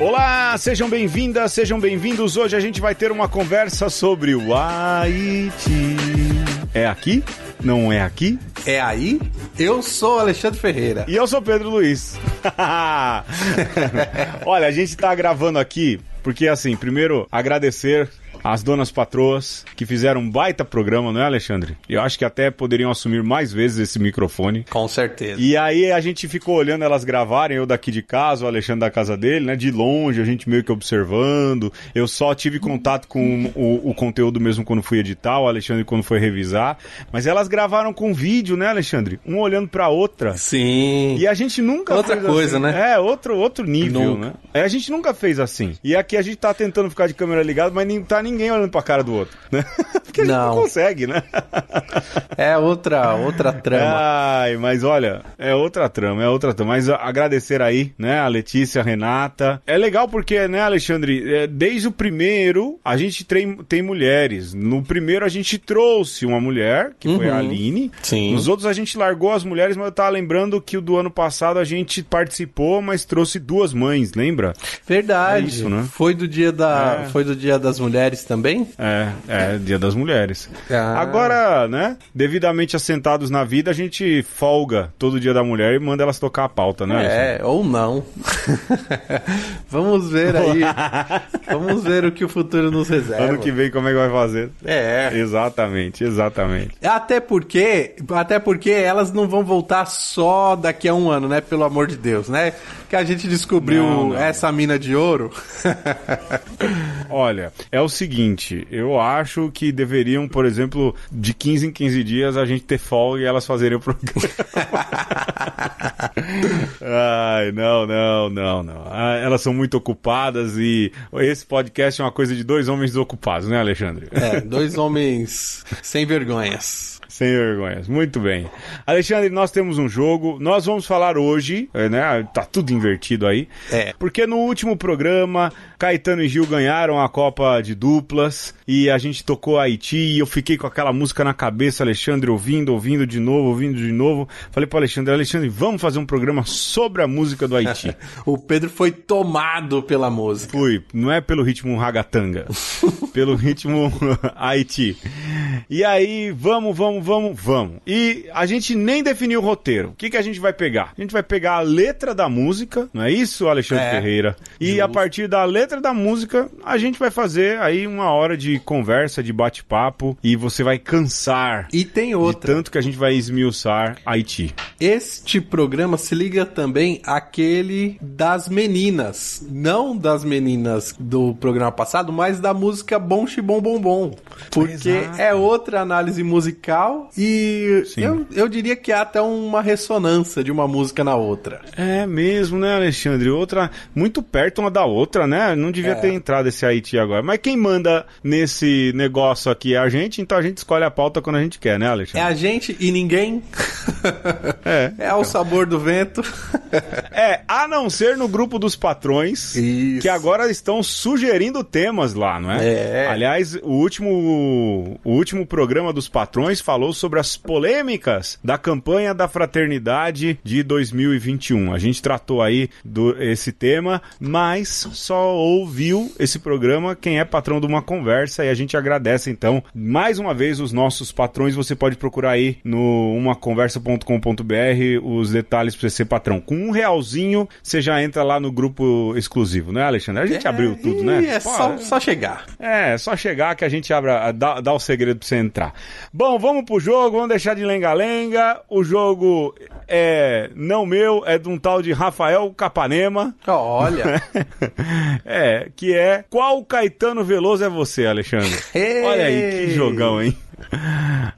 Olá, sejam bem-vindas, sejam bem-vindos. Hoje a gente vai ter uma conversa sobre o Haiti. É aqui? Não é aqui? É aí? Eu sou Alexandre Ferreira. E eu sou Pedro Luiz. Olha, a gente tá gravando aqui porque, assim, primeiro, agradecer as donas patroas, que fizeram um baita programa, não é, Alexandre? Eu acho que até poderiam assumir mais vezes esse microfone. Com certeza. E aí a gente ficou olhando elas gravarem, eu daqui de casa, o Alexandre da casa dele, né? De longe, a gente meio que observando. Eu só tive contato com o, o conteúdo mesmo quando fui editar, o Alexandre quando foi revisar. Mas elas gravaram com vídeo, né, Alexandre? Um olhando pra outra. Sim. E a gente nunca Outra coisa, assim. né? É, outro, outro nível, nunca. né? É, a gente nunca fez assim. E aqui a gente tá tentando ficar de câmera ligada, mas nem tá nem ninguém olhando pra cara do outro, né? Porque não. a gente não consegue, né? é outra, outra trama. Ai, mas olha, é outra trama, é outra trama. Mas agradecer aí, né, a Letícia, a Renata. É legal porque, né, Alexandre, é, desde o primeiro a gente tem, tem mulheres. No primeiro a gente trouxe uma mulher, que uhum. foi a uhum. Aline. Sim. Nos outros a gente largou as mulheres, mas eu tava lembrando que o do ano passado a gente participou, mas trouxe duas mães, lembra? Verdade. É isso, né? Foi do dia da, é. foi do dia das mulheres também? É, é, Dia das Mulheres. Ah. Agora, né, devidamente assentados na vida, a gente folga todo Dia da Mulher e manda elas tocar a pauta, né? É, ou não. Vamos ver aí. Vamos ver o que o futuro nos reserva. Ano que vem como é que vai fazer? É. Exatamente, exatamente. Até porque, até porque elas não vão voltar só daqui a um ano, né? Pelo amor de Deus, né? Que a gente descobriu não, não. essa mina de ouro. Olha, é o seguinte seguinte: eu acho que deveriam, por exemplo, de 15 em 15 dias a gente ter folga e elas fazerem o programa. Ai, não, não, não, não. Ah, elas são muito ocupadas e esse podcast é uma coisa de dois homens desocupados, né, Alexandre? É, dois homens sem vergonhas. Sem vergonhas. Muito bem. Alexandre, nós temos um jogo. Nós vamos falar hoje, eh, né? Tá tudo invertido aí. É. Porque no último programa, Caetano e Gil ganharam a Copa de Duplas e a gente tocou Haiti e eu fiquei com aquela música na cabeça, Alexandre, ouvindo, ouvindo de novo, ouvindo de novo. Falei para Alexandre, Alexandre, vamos fazer um programa sobre a música do Haiti. o Pedro foi tomado pela música. Fui, não é pelo ritmo ragatanga, pelo ritmo Haiti. E aí, vamos, vamos vamos, vamos, E a gente nem definiu o roteiro. O que, que a gente vai pegar? A gente vai pegar a letra da música, não é isso, Alexandre é, Ferreira? E justo. a partir da letra da música, a gente vai fazer aí uma hora de conversa, de bate-papo, e você vai cansar. E tem outra. tanto que a gente vai esmiuçar Haiti. Este programa se liga também àquele das meninas. Não das meninas do programa passado, mas da música Bom Xibom Bom Bom. Porque Exato. é outra análise musical tal. E eu, eu diria que há até uma ressonância de uma música na outra. É mesmo, né, Alexandre? Outra muito perto uma da outra, né? Não devia é. ter entrado esse Haiti agora. Mas quem manda nesse negócio aqui é a gente, então a gente escolhe a pauta quando a gente quer, né, Alexandre? É a gente e ninguém. é. É o sabor do vento. é, a não ser no grupo dos patrões, Isso. que agora estão sugerindo temas lá, não é? é. Aliás, o último, o último programa dos patrões falou falou sobre as polêmicas da campanha da fraternidade de 2021. A gente tratou aí do esse tema, mas só ouviu esse programa quem é patrão de uma conversa e a gente agradece então mais uma vez os nossos patrões. Você pode procurar aí no umaconversa.com.br os detalhes para ser patrão. Com um realzinho você já entra lá no grupo exclusivo, né, Alexandre? A gente é, abriu tudo, né? É Pô, só, só chegar. É, é só chegar que a gente abre, dá, dá o segredo para você entrar. Bom, vamos vamos pro jogo, vamos deixar de lenga-lenga. O jogo é não meu, é de um tal de Rafael Capanema. Olha! é, que é Qual Caetano Veloso é você, Alexandre? Olha aí, que jogão, hein?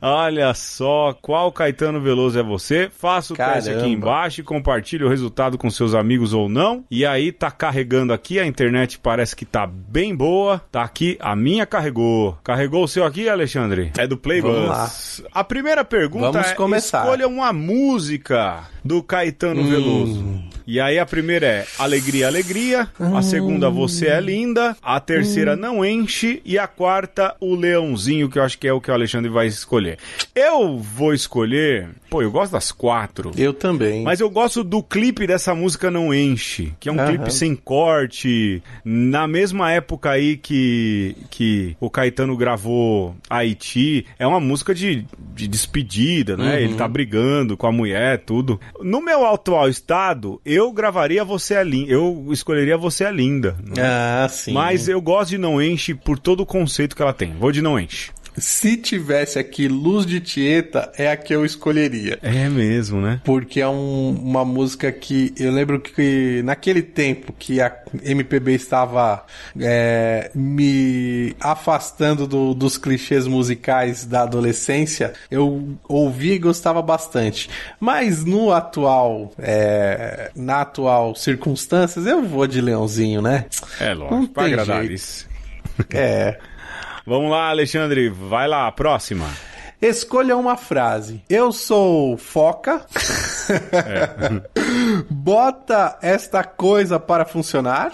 Olha só, qual Caetano Veloso é você? Faça o teste aqui embaixo e compartilhe o resultado com seus amigos ou não. E aí tá carregando aqui, a internet parece que tá bem boa. Tá aqui, a minha carregou. Carregou o seu aqui, Alexandre? É do Playbus. A primeira pergunta Vamos é, começar. escolha uma música do Caetano hum. Veloso. E aí a primeira é Alegria, Alegria. A segunda, Você é Linda. A terceira, hum. Não Enche. E a quarta, O Leãozinho, que eu acho que é o que o Alexandre vai escolher. Eu vou escolher. Pô, eu gosto das quatro. Eu também. Mas eu gosto do clipe dessa música Não Enche, que é um clipe sem corte. Na mesma época aí que, que o Caetano gravou Haiti, é uma música de, de despedida, né? Uhum. Ele tá brigando com a mulher, tudo. No meu atual estado, eu eu gravaria você a linda. Eu escolheria você a linda. Né? Ah, sim. Mas eu gosto de não enche por todo o conceito que ela tem. Vou de não enche se tivesse aqui Luz de Tieta, é a que eu escolheria. É mesmo, né? Porque é um, uma música que eu lembro que naquele tempo que a MPB estava é, me afastando do, dos clichês musicais da adolescência, eu ouvia e gostava bastante. Mas no atual, é, na atual circunstâncias, eu vou de Leãozinho, né? É lógico, pra agradar isso. É. Vamos lá, Alexandre, vai lá, próxima. Escolha uma frase. Eu sou foca. É. Bota esta coisa para funcionar.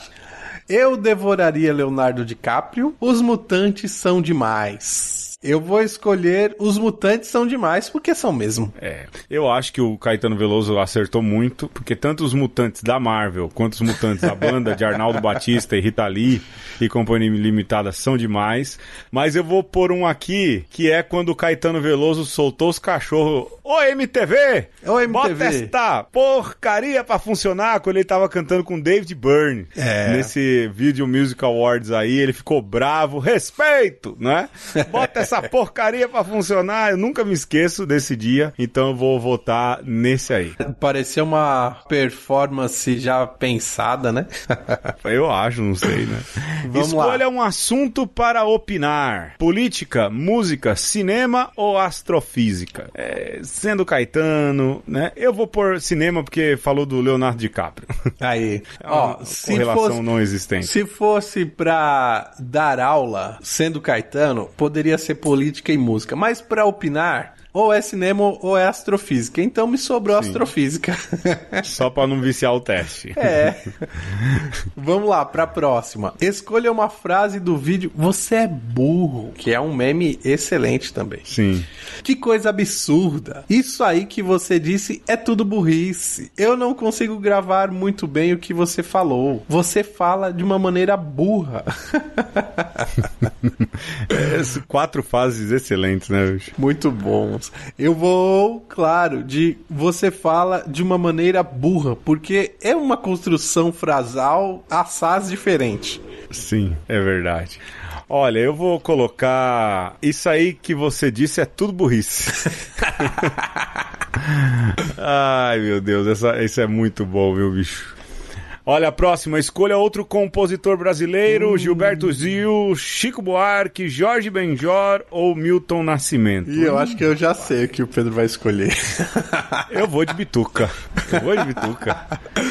Eu devoraria Leonardo DiCaprio. Os mutantes são demais. Eu vou escolher Os Mutantes São Demais, porque são mesmo. É. Eu acho que o Caetano Veloso acertou muito, porque tanto os mutantes da Marvel quanto os mutantes da banda de Arnaldo Batista e Rita Lee e Companhia Limitada são demais. Mas eu vou pôr um aqui, que é quando o Caetano Veloso soltou os cachorros. Ô MTV! Ô MTV! Bota esta porcaria pra funcionar quando ele tava cantando com David Byrne. É. Nesse Video Music Awards aí, ele ficou bravo. Respeito, né? Bota essa essa porcaria pra funcionar. Eu nunca me esqueço desse dia, então eu vou votar nesse aí. Pareceu uma performance já pensada, né? eu acho, não sei, né? Vamos Escolha lá. um assunto para opinar: política, música, cinema ou astrofísica? É, sendo Caetano, né? Eu vou pôr cinema porque falou do Leonardo DiCaprio. Aí, relação é ó, se fosse, não existente. Se fosse pra dar aula, sendo Caetano, poderia ser política e música. Mas para opinar, ou é cinema ou é astrofísica. Então me sobrou Sim. astrofísica. Só para não viciar o teste. É. Vamos lá para a próxima. Escolha uma frase do vídeo "Você é burro", que é um meme excelente também. Sim. Que coisa absurda. Isso aí que você disse é tudo burrice. Eu não consigo gravar muito bem o que você falou. Você fala de uma maneira burra. É, quatro fases excelentes, né? Bicho? Muito bom. Eu vou, claro, de você fala de uma maneira burra, porque é uma construção frasal assaz diferente. Sim, é verdade. Olha, eu vou colocar. Isso aí que você disse é tudo burrice. Ai, meu Deus, essa, isso é muito bom, viu, bicho? Olha a próxima, escolha outro compositor brasileiro, hum. Gilberto Zil, Chico Buarque, Jorge Benjor ou Milton Nascimento. E eu hum. acho que eu já sei o que o Pedro vai escolher. Eu vou de bituca. Eu vou de bituca.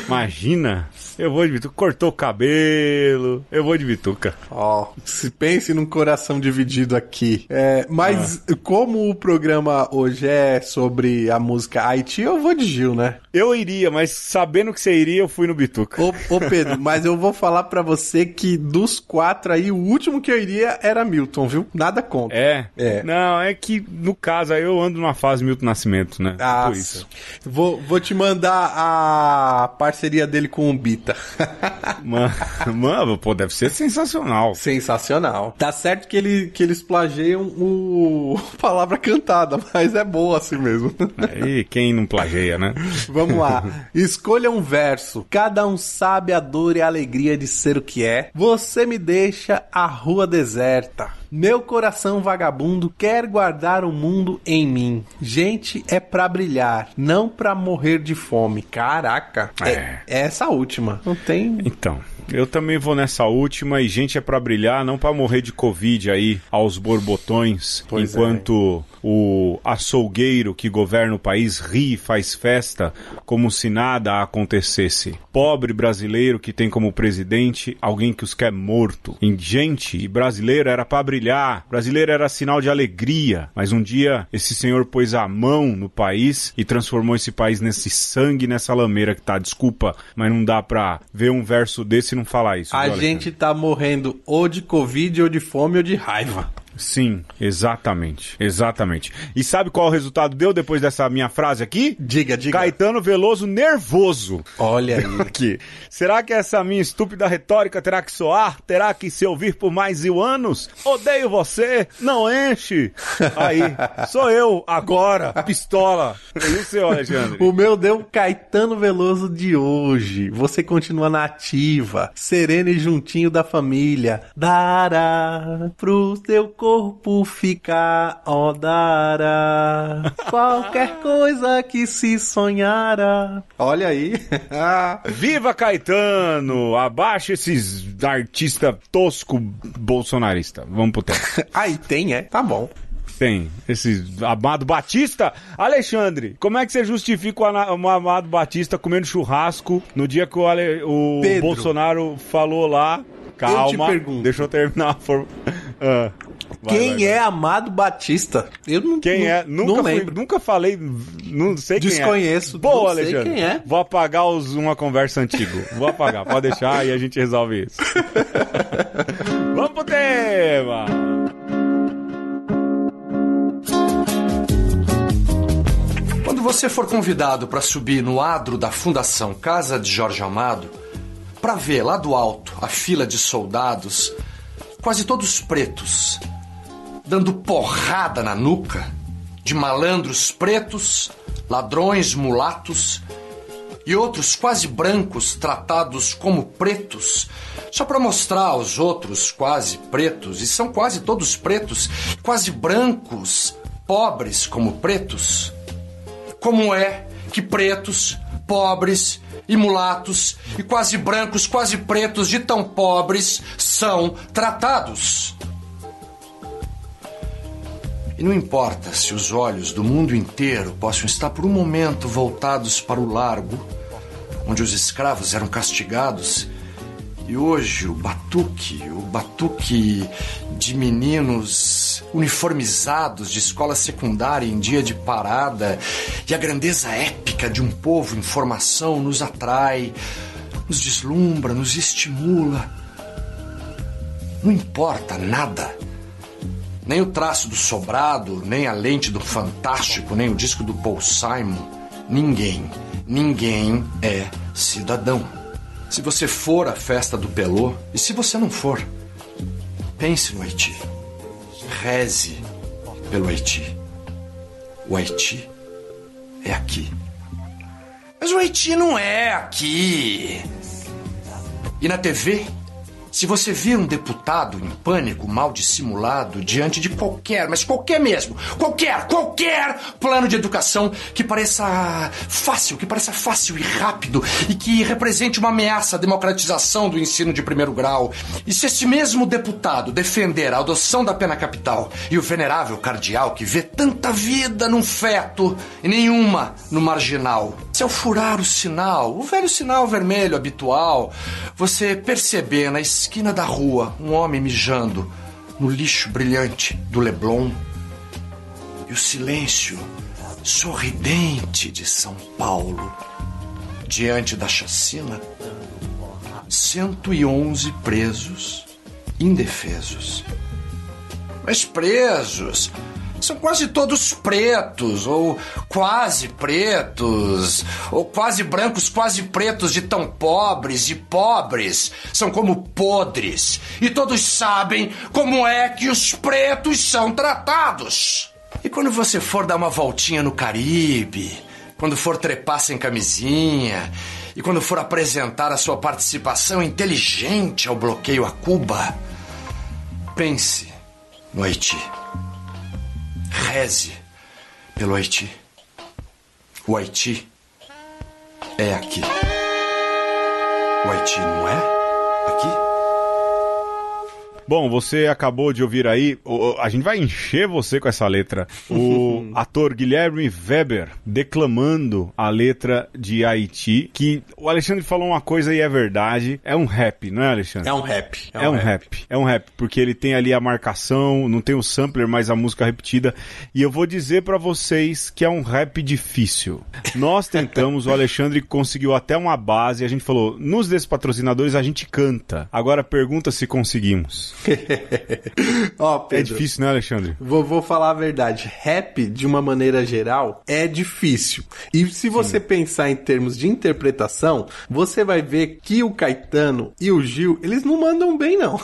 Imagina, eu vou de bituca. Cortou o cabelo, eu vou de bituca. Ó, oh, se pense num coração dividido aqui. É, mas ah. como o programa hoje é sobre a música Haiti, eu vou de Gil, né? Eu iria, mas sabendo que você iria, eu fui no bituca. Ô, ô, Pedro, mas eu vou falar para você que dos quatro aí, o último que eu iria era Milton, viu? Nada contra. É. é. Não, é que no caso aí eu ando numa fase Milton Nascimento, né? Ah, isso. Vou, vou te mandar a parceria dele com o Bita. mano, mano, pô, deve ser sensacional. Sensacional. Tá certo que, ele, que eles plagiam o palavra cantada, mas é boa assim mesmo. Aí quem não plageia, né? Vamos lá. Escolha um verso. Cada um sabe a dor e a alegria de ser o que é. Você me deixa a rua deserta. Meu coração vagabundo quer guardar o mundo em mim. Gente é pra brilhar, não pra morrer de fome. Caraca. É. é, é essa última. Não tem. Então. Eu também vou nessa última e gente é para brilhar, não para morrer de covid aí aos borbotões, pois é, enquanto é. o açougueiro que governa o país ri e faz festa como se nada acontecesse. Pobre brasileiro que tem como presidente alguém que os quer morto. E gente e brasileiro era para brilhar, brasileiro era sinal de alegria, mas um dia esse senhor pôs a mão no país e transformou esse país nesse sangue, nessa lameira que tá, desculpa, mas não dá para ver um verso desse se não falar isso. A gente tá morrendo ou de Covid, ou de fome, ou de raiva. Sim, exatamente. Exatamente. E sabe qual o resultado deu depois dessa minha frase aqui? Diga, diga. Caetano Veloso nervoso. Olha aí. aqui. Será que essa minha estúpida retórica terá que soar? Terá que se ouvir por mais mil anos? Odeio você, não enche. Aí, sou eu, agora, pistola. E o seu, Alexandre? O meu deu Caetano Veloso de hoje. Você continua nativa, serena e juntinho da família. Dará pro seu corpo ficar odara. Qualquer ah. coisa que se sonhara. Olha aí. Viva Caetano! Abaixa esses artista tosco bolsonarista. Vamos pro tempo. aí tem, é? Tá bom tem? Esse Amado Batista? Alexandre, como é que você justifica o Amado Batista comendo churrasco no dia que o, Ale, o Bolsonaro falou lá? Calma, eu deixa eu terminar a forma. Ah, vai, quem vai, vai. é Amado Batista? Eu não, quem é? Nunca, não fui, nunca falei, não sei quem Desconheço, é. Desconheço. Boa, Alexandre. quem é. Vou apagar os uma conversa antiga. Vou apagar, pode deixar e a gente resolve isso. Vamos pro tema. Quando você for convidado para subir no adro da Fundação Casa de Jorge Amado, para ver lá do alto a fila de soldados quase todos pretos, dando porrada na nuca de malandros pretos, ladrões mulatos e outros quase brancos tratados como pretos, só para mostrar aos outros quase pretos, e são quase todos pretos, quase brancos, pobres como pretos, como é que pretos pobres e mulatos e quase brancos, quase pretos de tão pobres são tratados. E não importa se os olhos do mundo inteiro possam estar por um momento voltados para o largo, onde os escravos eram castigados e hoje o batuque, o batuque de meninos uniformizados de escola secundária em dia de parada e a grandeza épica de um povo em formação nos atrai, nos deslumbra, nos estimula. Não importa nada. Nem o traço do sobrado, nem a lente do fantástico, nem o disco do Paul Simon. Ninguém, ninguém é cidadão se você for à festa do Pelô e se você não for, pense no Haiti. Reze pelo Haiti. O Haiti é aqui. Mas o Haiti não é aqui. E na TV se você vê um deputado em pânico, mal dissimulado, diante de qualquer, mas qualquer mesmo, qualquer, qualquer plano de educação que pareça fácil, que pareça fácil e rápido e que represente uma ameaça à democratização do ensino de primeiro grau, e se esse mesmo deputado defender a adoção da pena capital e o venerável cardeal que vê tanta vida num feto e nenhuma no marginal, se eu furar o sinal, o velho sinal vermelho habitual, você perceber na esquina da rua um homem mijando no lixo brilhante do Leblon e o silêncio sorridente de São Paulo diante da chacina, 111 presos indefesos. Mas presos são quase todos pretos, ou quase pretos, ou quase brancos, quase pretos, de tão pobres e pobres, são como podres. E todos sabem como é que os pretos são tratados. E quando você for dar uma voltinha no Caribe, quando for trepar sem camisinha, e quando for apresentar a sua participação inteligente ao bloqueio a Cuba, pense no Haiti. Reze pelo Haiti. O Haiti é aqui. O Haiti não é aqui? Bom, você acabou de ouvir aí, a gente vai encher você com essa letra. O ator Guilherme Weber declamando a letra de Haiti, que o Alexandre falou uma coisa e é verdade. É um rap, não é, Alexandre? É um rap. É, é um, um rap. rap. É um rap, porque ele tem ali a marcação, não tem o sampler, mas a música repetida. E eu vou dizer para vocês que é um rap difícil. Nós tentamos, o Alexandre conseguiu até uma base, a gente falou, nos despatrocinadores a gente canta. Agora pergunta se conseguimos. É Pedro, é difícil, né, Alexandre? Vou, vou falar a verdade. Rap, de uma maneira geral, é difícil. E se você Sim. pensar em termos de interpretação, você vai ver que o Caetano e o Gil, eles não mandam bem, não.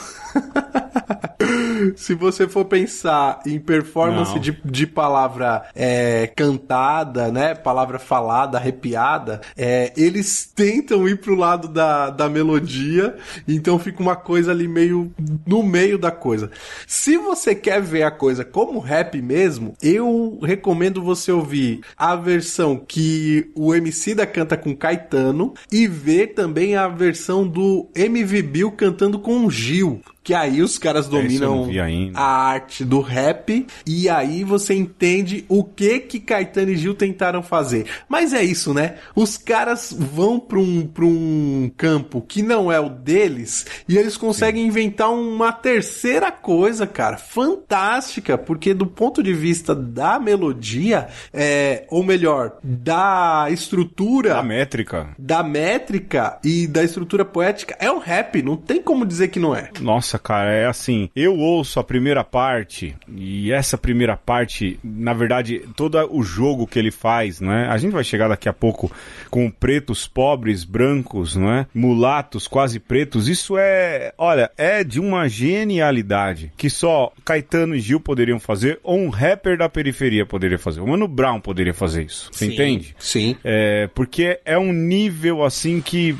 se você for pensar em performance de, de palavra é, cantada, né? Palavra falada, arrepiada, é, eles tentam ir pro lado da, da melodia, então fica uma coisa ali meio no no meio da coisa. Se você quer ver a coisa como rap mesmo, eu recomendo você ouvir a versão que o MC da canta com Caetano e ver também a versão do MV Bill cantando com o Gil. Que aí os caras é, dominam a arte do rap e aí você entende o que que Caetano e Gil tentaram fazer. Mas é isso, né? Os caras vão para um, um campo que não é o deles e eles conseguem Sim. inventar uma terceira coisa, cara, fantástica, porque do ponto de vista da melodia, é, ou melhor, da estrutura da métrica, da métrica e da estrutura poética, é um rap, não tem como dizer que não é. Nossa, nossa, cara, é assim. Eu ouço a primeira parte e essa primeira parte, na verdade, todo o jogo que ele faz, não é? A gente vai chegar daqui a pouco com pretos, pobres, brancos, não é? Mulatos, quase pretos. Isso é, olha, é de uma genialidade que só Caetano e Gil poderiam fazer ou um rapper da periferia poderia fazer. O Mano Brown poderia fazer isso. Você sim, entende? Sim. É, porque é um nível assim que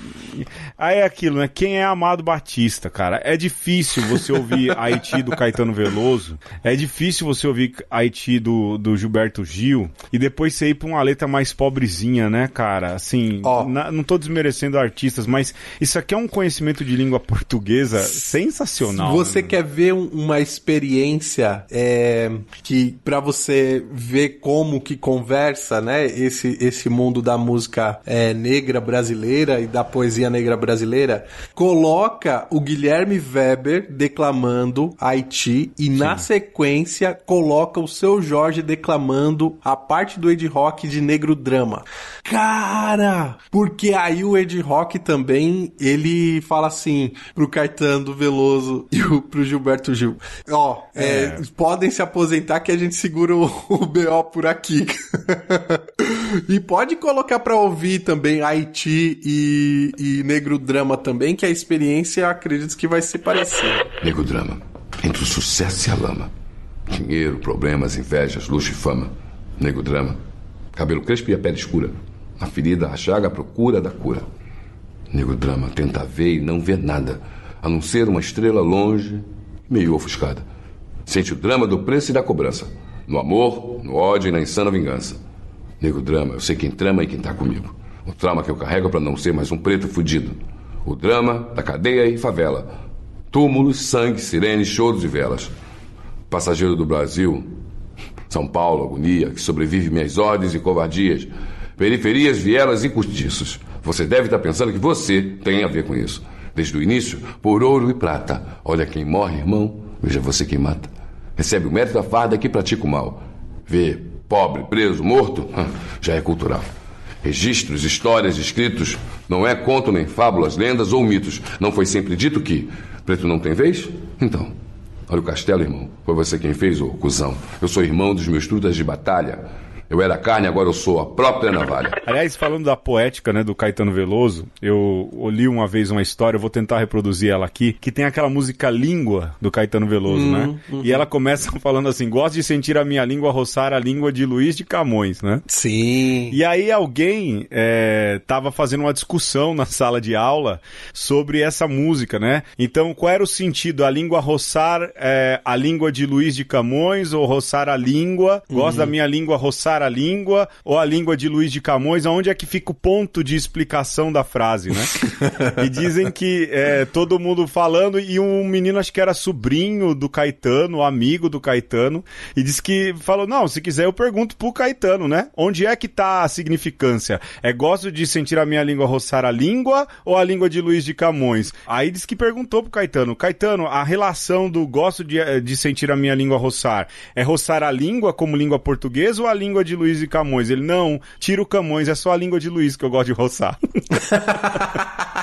aí é aquilo, né? Quem é Amado Batista, cara? É difícil difícil você ouvir Haiti do Caetano Veloso, é difícil você ouvir Haiti do, do Gilberto Gil e depois você ir pra uma letra mais pobrezinha, né, cara? Assim, oh. na, não tô desmerecendo artistas, mas isso aqui é um conhecimento de língua portuguesa sensacional. Você né? quer ver uma experiência é, que para você ver como que conversa, né? Esse, esse mundo da música é, negra brasileira e da poesia negra brasileira, coloca o Guilherme Weber Kleber declamando Haiti e Sim. na sequência coloca o seu Jorge declamando a parte do Ed Rock de Negro Drama. Cara! Porque aí o Ed Rock também, ele fala assim pro Caetano Veloso e o, pro Gilberto Gil. Ó, é. É, podem se aposentar que a gente segura o, o BO por aqui. E pode colocar para ouvir também Haiti e, e Negro Drama também, que a experiência acredito que vai se parecer. Negro Drama. Entre o sucesso e a lama. Dinheiro, problemas, invejas, luxo e fama. Negro Drama. Cabelo crespo e a pele escura. A ferida, a chaga, a procura da cura. Negro Drama tenta ver e não vê nada, a não ser uma estrela longe, meio ofuscada. Sente o drama do preço e da cobrança. No amor, no ódio e na insana vingança. Nego drama, eu sei quem trama e quem tá comigo. O trauma que eu carrego para não ser mais um preto fudido. O drama da cadeia e favela. Túmulos, sangue, sirene, choros e velas. Passageiro do Brasil, São Paulo, agonia, que sobrevive minhas ordens e covardias. Periferias, vielas e cortiços. Você deve estar tá pensando que você tem a ver com isso. Desde o início, por ouro e prata. Olha quem morre, irmão. Veja você quem mata. Recebe o mérito da farda que pratica o mal. Vê pobre, preso, morto, já é cultural. Registros, histórias, escritos, não é conto nem fábulas, lendas ou mitos. Não foi sempre dito que preto não tem vez? Então, olha o castelo, irmão. Foi você quem fez, ô cuzão. Eu sou irmão dos meus trutas de batalha. Eu era carne, agora eu sou a própria navalha. Aliás, falando da poética, né, do Caetano Veloso, eu li uma vez uma história, eu vou tentar reproduzir ela aqui, que tem aquela música Língua do Caetano Veloso, né? Uhum. E ela hum. começa falando assim: gosto de sentir a minha língua roçar a língua de Luiz de Camões, né? Sim. E aí alguém é, tava fazendo uma discussão na sala de aula sobre essa música, né? Então, qual era o sentido? A língua roçar é, a língua de Luiz de Camões ou roçar a língua? Gosto uhum. da minha língua roçar explicar a língua ou a língua de Luiz de Camões, aonde é que fica o ponto de explicação da frase, né? e dizem que é, todo mundo falando, e um menino acho que era sobrinho do Caetano, amigo do Caetano, e disse que falou: não, se quiser eu pergunto pro Caetano, né? Onde é que tá a significância? É gosto de sentir a minha língua roçar a língua ou a língua de Luiz de Camões? Aí diz que perguntou pro Caetano: Caetano, a relação do gosto de, eh, de sentir a minha língua roçar é roçar a língua como língua portuguesa ou a língua de Luiz e Camões. Ele, não, tira o Camões, é só a língua de Luiz que eu gosto de roçar.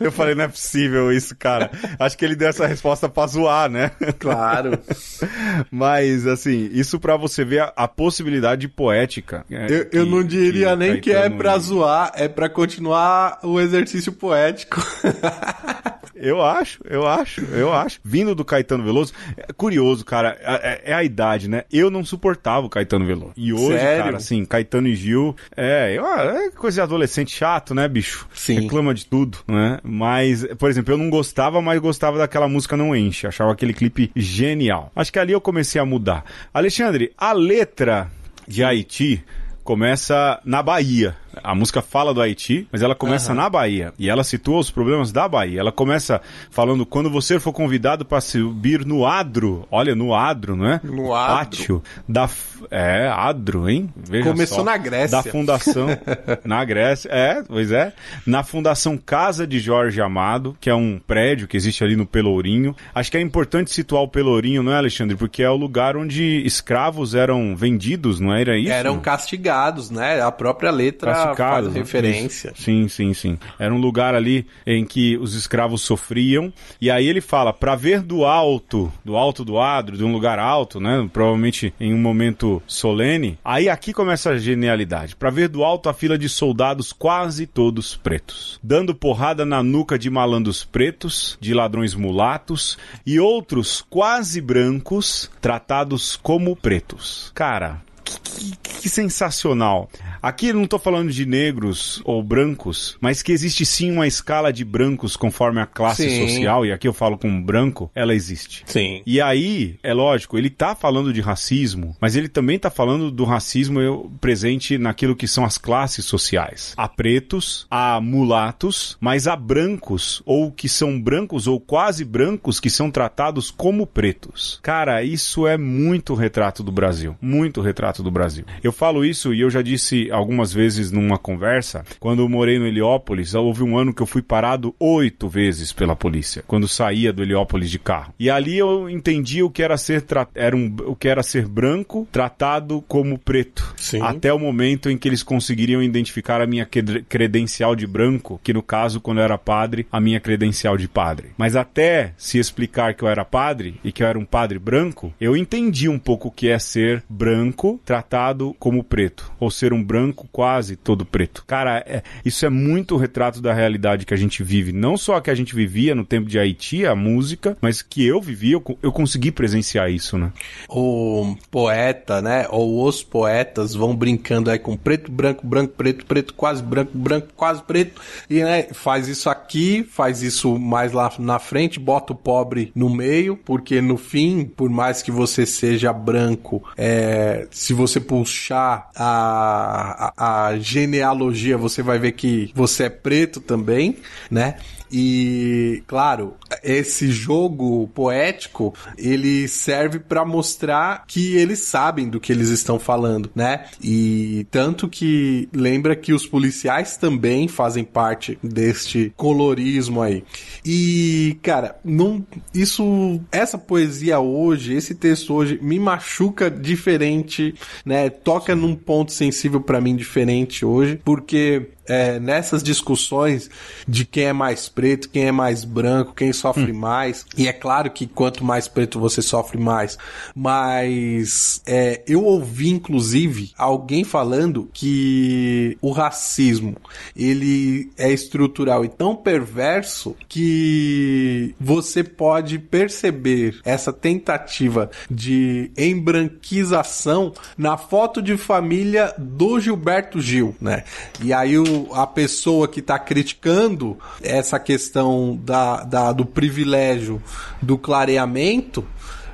Eu falei, não é possível isso, cara. Acho que ele deu essa resposta pra zoar, né? Claro. Mas, assim, isso para você ver a, a possibilidade poética. É, eu, que, eu, não diria que nem que é pra zoar, é para continuar o exercício poético. Eu acho, eu acho, eu acho. Vindo do Caetano Veloso, é curioso, cara, é, é, a idade, né? Eu não suportava o Caetano Veloso. E hoje, Sério? cara, assim, Caetano e Gil, é, ah, é coisa de adolescente chato, né, bicho? Sim. Reclama de tudo, né? Mas, por exemplo, eu não gostava, mas gostava daquela música Não Enche. Achava aquele clipe genial. Acho que ali eu comecei a mudar. Alexandre, a letra de Haiti começa na Bahia. A música fala do Haiti, mas ela começa uhum. na Bahia e ela situa os problemas da Bahia. Ela começa falando quando você for convidado para subir no adro, olha no adro, não é? No adro. Pátio da é adro, hein? Veja Começou só. na Grécia. Da fundação na Grécia, é, pois é, na fundação Casa de Jorge Amado, que é um prédio que existe ali no Pelourinho. Acho que é importante situar o Pelourinho, não é, Alexandre? Porque é o lugar onde escravos eram vendidos, não é? era isso? Eram castigados, né? A própria letra né? Referência. Isso. Sim, sim, sim. Era um lugar ali em que os escravos sofriam. E aí ele fala: para ver do alto, do alto do adro, de um lugar alto, né? Provavelmente em um momento solene. Aí aqui começa a genialidade. Para ver do alto a fila de soldados quase todos pretos, dando porrada na nuca de malandros pretos, de ladrões mulatos e outros quase brancos tratados como pretos. Cara, que, que, que, sensacional. Aqui não estou falando de negros ou brancos, mas que existe sim uma escala de brancos conforme a classe sim. social, e aqui eu falo com branco, ela existe. Sim. E aí, é lógico, ele está falando de racismo, mas ele também está falando do racismo presente naquilo que são as classes sociais. Há pretos, há mulatos, mas há brancos, ou que são brancos ou quase brancos, que são tratados como pretos. Cara, isso é muito retrato do Brasil. Muito retrato do Brasil. Eu falo isso e eu já disse algumas vezes numa conversa, quando eu morei no Heliópolis, houve um ano que eu fui parado oito vezes pela polícia, quando saía do Heliópolis de carro. E ali eu entendi o que era ser, tra... era um... o que era ser branco tratado como preto. Sim. Até o momento em que eles conseguiriam identificar a minha credencial de branco, que no caso, quando eu era padre, a minha credencial de padre. Mas até se explicar que eu era padre e que eu era um padre branco, eu entendi um pouco o que é ser branco tratado como preto, ou ser um branco branco, quase todo preto. Cara, é, isso é muito o retrato da realidade que a gente vive. Não só a que a gente vivia no tempo de Haiti, a música, mas que eu vivi, eu, eu consegui presenciar isso, né? O poeta, né? Ou os poetas vão brincando aí com preto, branco, branco, preto, preto, quase branco, branco, quase preto. E né, faz isso aqui, faz isso mais lá na frente, bota o pobre no meio, porque no fim, por mais que você seja branco, é, se você puxar a a, genealogia, você vai ver que você é preto também, né? E, claro, esse jogo poético, ele serve para mostrar que eles sabem do que eles estão falando, né? E tanto que lembra que os policiais também fazem parte deste colorismo aí. E, cara, não isso essa poesia hoje, esse texto hoje me machuca diferente, né? Toca num ponto sensível para mim diferente hoje, porque é, nessas discussões de quem é mais preto, quem é mais branco, quem sofre hum. mais. E é claro que quanto mais preto você sofre mais. Mas é, eu ouvi, inclusive, alguém falando que o racismo ele é estrutural e tão perverso que você pode perceber essa tentativa de embranquização na foto de família do Gilberto Gil, né? E aí o a pessoa que está criticando essa questão da, da, do privilégio do clareamento,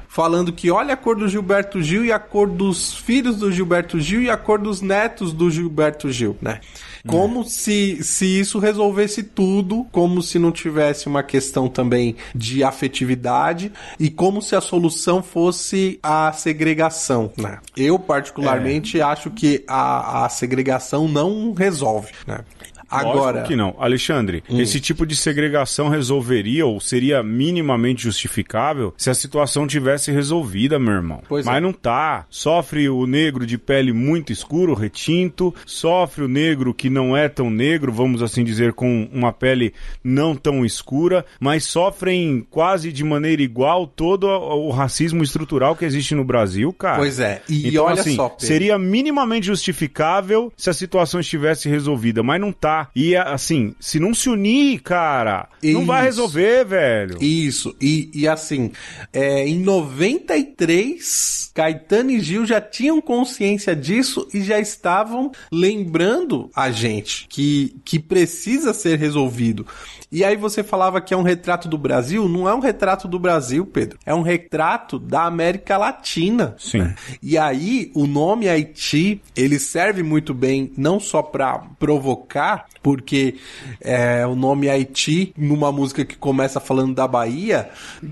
falando que olha a cor do Gilberto Gil e a cor dos filhos do Gilberto Gil e a cor dos netos do Gilberto Gil, né? Como se, se isso resolvesse tudo, como se não tivesse uma questão também de afetividade e como se a solução fosse a segregação, né? Eu particularmente é. acho que a, a segregação não resolve, né? Agora. que não. Alexandre, hum. esse tipo de segregação resolveria ou seria minimamente justificável se a situação tivesse resolvida, meu irmão. Pois Mas é. não tá. Sofre o negro de pele muito escuro, retinto, sofre o negro que não é tão negro, vamos assim dizer, com uma pele não tão escura, mas sofrem quase de maneira igual todo o racismo estrutural que existe no Brasil, cara. Pois é. E então, olha assim, só, Pedro. seria minimamente justificável se a situação estivesse resolvida, mas não tá. E assim, se não se unir, cara, Isso. não vai resolver, velho. Isso, e, e assim, é, em 93, Caetano e Gil já tinham consciência disso e já estavam lembrando a gente que, que precisa ser resolvido. E aí você falava que é um retrato do Brasil, não é um retrato do Brasil, Pedro. É um retrato da América Latina. Sim. E aí o nome Haiti, ele serve muito bem não só para provocar, porque é, o nome Haiti, numa música que começa falando da Bahia,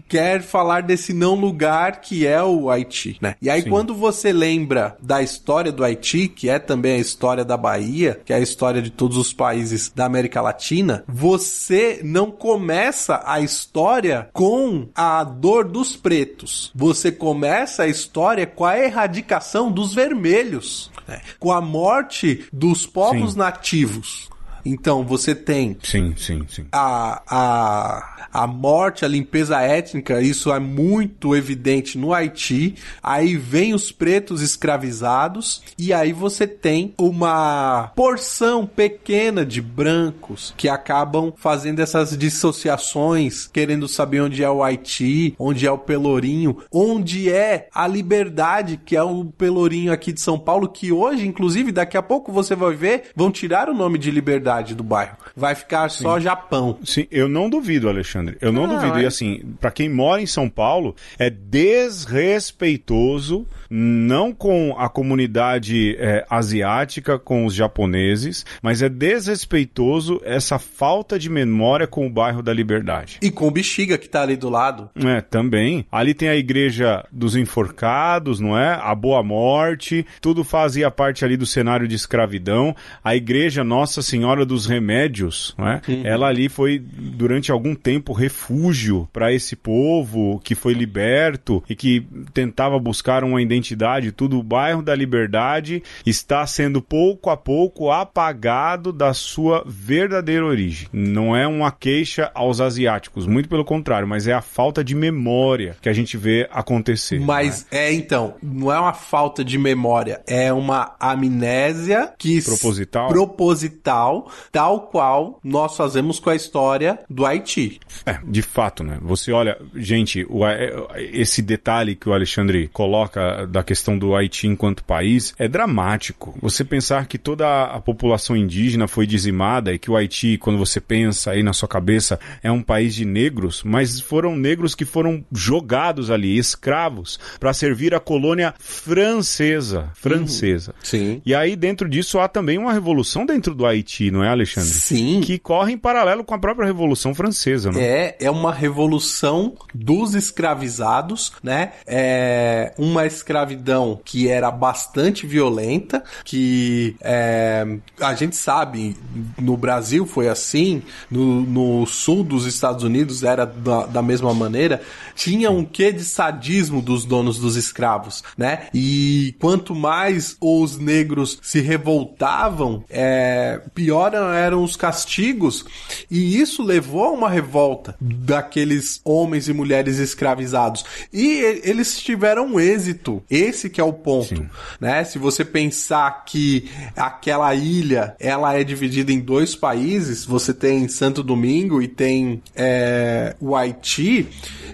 quer falar desse não lugar que é o Haiti, né? E aí Sim. quando você lembra da história do Haiti, que é também a história da Bahia, que é a história de todos os países da América Latina, você não começa a história com a dor dos pretos. Você começa a história com a erradicação dos vermelhos, né? com a morte dos povos Sim. nativos. Então você tem. Sim, sim, sim. A, a, a morte, a limpeza étnica, isso é muito evidente no Haiti. Aí vem os pretos escravizados. E aí você tem uma porção pequena de brancos que acabam fazendo essas dissociações, querendo saber onde é o Haiti, onde é o Pelourinho, onde é a liberdade, que é o Pelourinho aqui de São Paulo, que hoje, inclusive, daqui a pouco você vai ver, vão tirar o nome de liberdade cidade, do bairro. Vai ficar Sim. só Japão. Sim, eu não duvido, Alexandre. Eu não ah, duvido. E é. assim, para quem mora em São Paulo, é desrespeitoso não com a comunidade é, asiática, com os japoneses, mas é desrespeitoso essa falta de memória com o bairro da Liberdade. E com o Bexiga, que tá ali do lado. É, também. Ali tem a igreja dos enforcados, não é? A Boa Morte, tudo fazia parte ali do cenário de escravidão. A igreja Nossa Senhora dos remédios, né? Ela ali foi durante algum tempo refúgio para esse povo que foi liberto e que tentava buscar uma identidade. Tudo o bairro da Liberdade está sendo pouco a pouco apagado da sua verdadeira origem. Não é uma queixa aos asiáticos, muito pelo contrário, mas é a falta de memória que a gente vê acontecer. Mas né? é então, não é uma falta de memória, é uma amnésia que proposital. proposital tal qual nós fazemos com a história do Haiti. É, de fato, né? Você olha, gente, o, é, esse detalhe que o Alexandre coloca da questão do Haiti enquanto país é dramático. Você pensar que toda a população indígena foi dizimada e que o Haiti, quando você pensa aí na sua cabeça, é um país de negros, mas foram negros que foram jogados ali, escravos, para servir a colônia francesa. Francesa. Uhum. Sim. E aí, dentro disso, há também uma revolução dentro do Haiti, não é, Alexandre? Sim. Que corre em paralelo com a própria Revolução Francesa, né? É, é uma revolução dos escravizados, né? É uma escravidão que era bastante violenta, que é, a gente sabe, no Brasil foi assim, no, no sul dos Estados Unidos era da, da mesma maneira, tinha um quê de sadismo dos donos dos escravos, né? E quanto mais os negros se revoltavam, é, pior eram os castigos, e isso levou a uma revolta daqueles homens e mulheres escravizados. E eles tiveram êxito. Esse que é o ponto, né? Se você pensar que aquela ilha, ela é dividida em dois países, você tem Santo Domingo e tem é, o Haiti.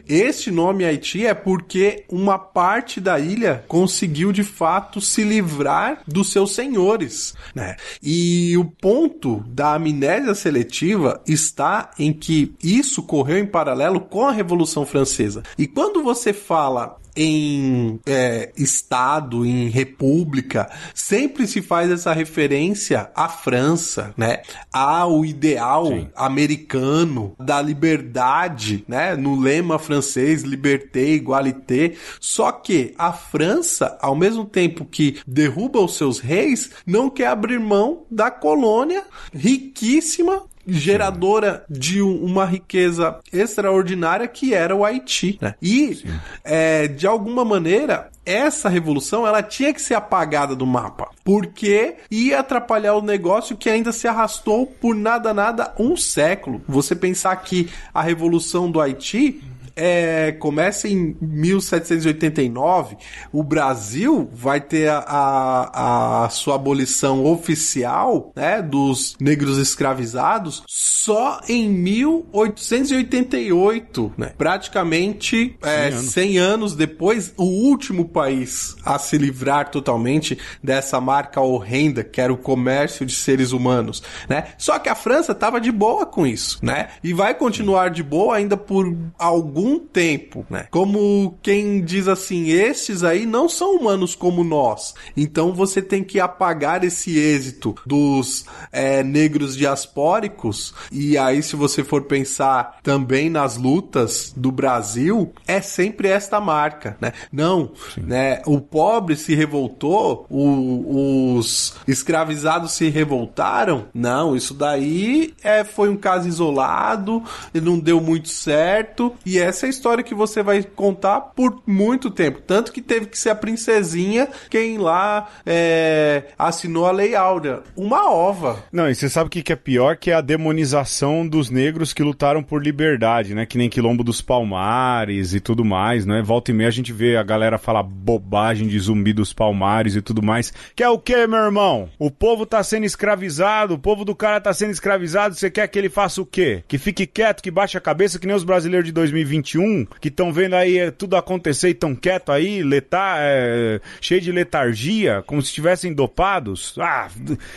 Este nome Haiti é porque uma parte da ilha conseguiu de fato se livrar dos seus senhores, né? E o ponto ponto da amnésia seletiva está em que isso correu em paralelo com a Revolução Francesa. E quando você fala em é, Estado, em República, sempre se faz essa referência à França, né? Ao ideal Sim. americano da liberdade, né? No lema francês, liberté, égalité. Só que a França, ao mesmo tempo que derruba os seus reis, não quer abrir mão da colônia riquíssima geradora Sim. de uma riqueza extraordinária que era o Haiti. Né? E, é, de alguma maneira, essa revolução ela tinha que ser apagada do mapa, porque ia atrapalhar o negócio que ainda se arrastou por nada nada um século. Você pensar que a revolução do Haiti é, começa em 1789, o Brasil vai ter a, a, sua abolição oficial né, dos negros escravizados só em 1888, né? praticamente 100, é, anos. 100 anos depois, o último país a se livrar totalmente dessa marca horrenda que era o comércio de seres humanos, né? Só que a França estava de boa com isso, né? E vai continuar de boa ainda por algum algum tempo, né? Como quem diz assim, esses aí não são humanos como nós. Então você tem que apagar esse êxito dos é, negros diaspóricos. E aí, se você for pensar também nas lutas do Brasil, é sempre esta marca, né? Não, Sim. né? O pobre se revoltou, o, os escravizados se revoltaram. Não, isso daí é, foi um caso isolado, não deu muito certo e é essa é a história que você vai contar por muito tempo. Tanto que teve que ser a princesinha quem lá é, assinou a Lei Áurea. Uma ova. Não, e você sabe o que, que é pior? Que é a demonização dos negros que lutaram por liberdade, né? Que nem Quilombo dos Palmares e tudo mais, né? Volta e meia a gente vê a galera falar bobagem de zumbi dos palmares e tudo mais. Que é o que, meu irmão? O povo tá sendo escravizado, o povo do cara tá sendo escravizado, você quer que ele faça o quê? Que fique quieto, que baixe a cabeça, que nem os brasileiros de 2020 2021, que estão vendo aí é, tudo acontecer e tão quieto aí, letar, é, cheio de letargia, como se estivessem dopados. Ah,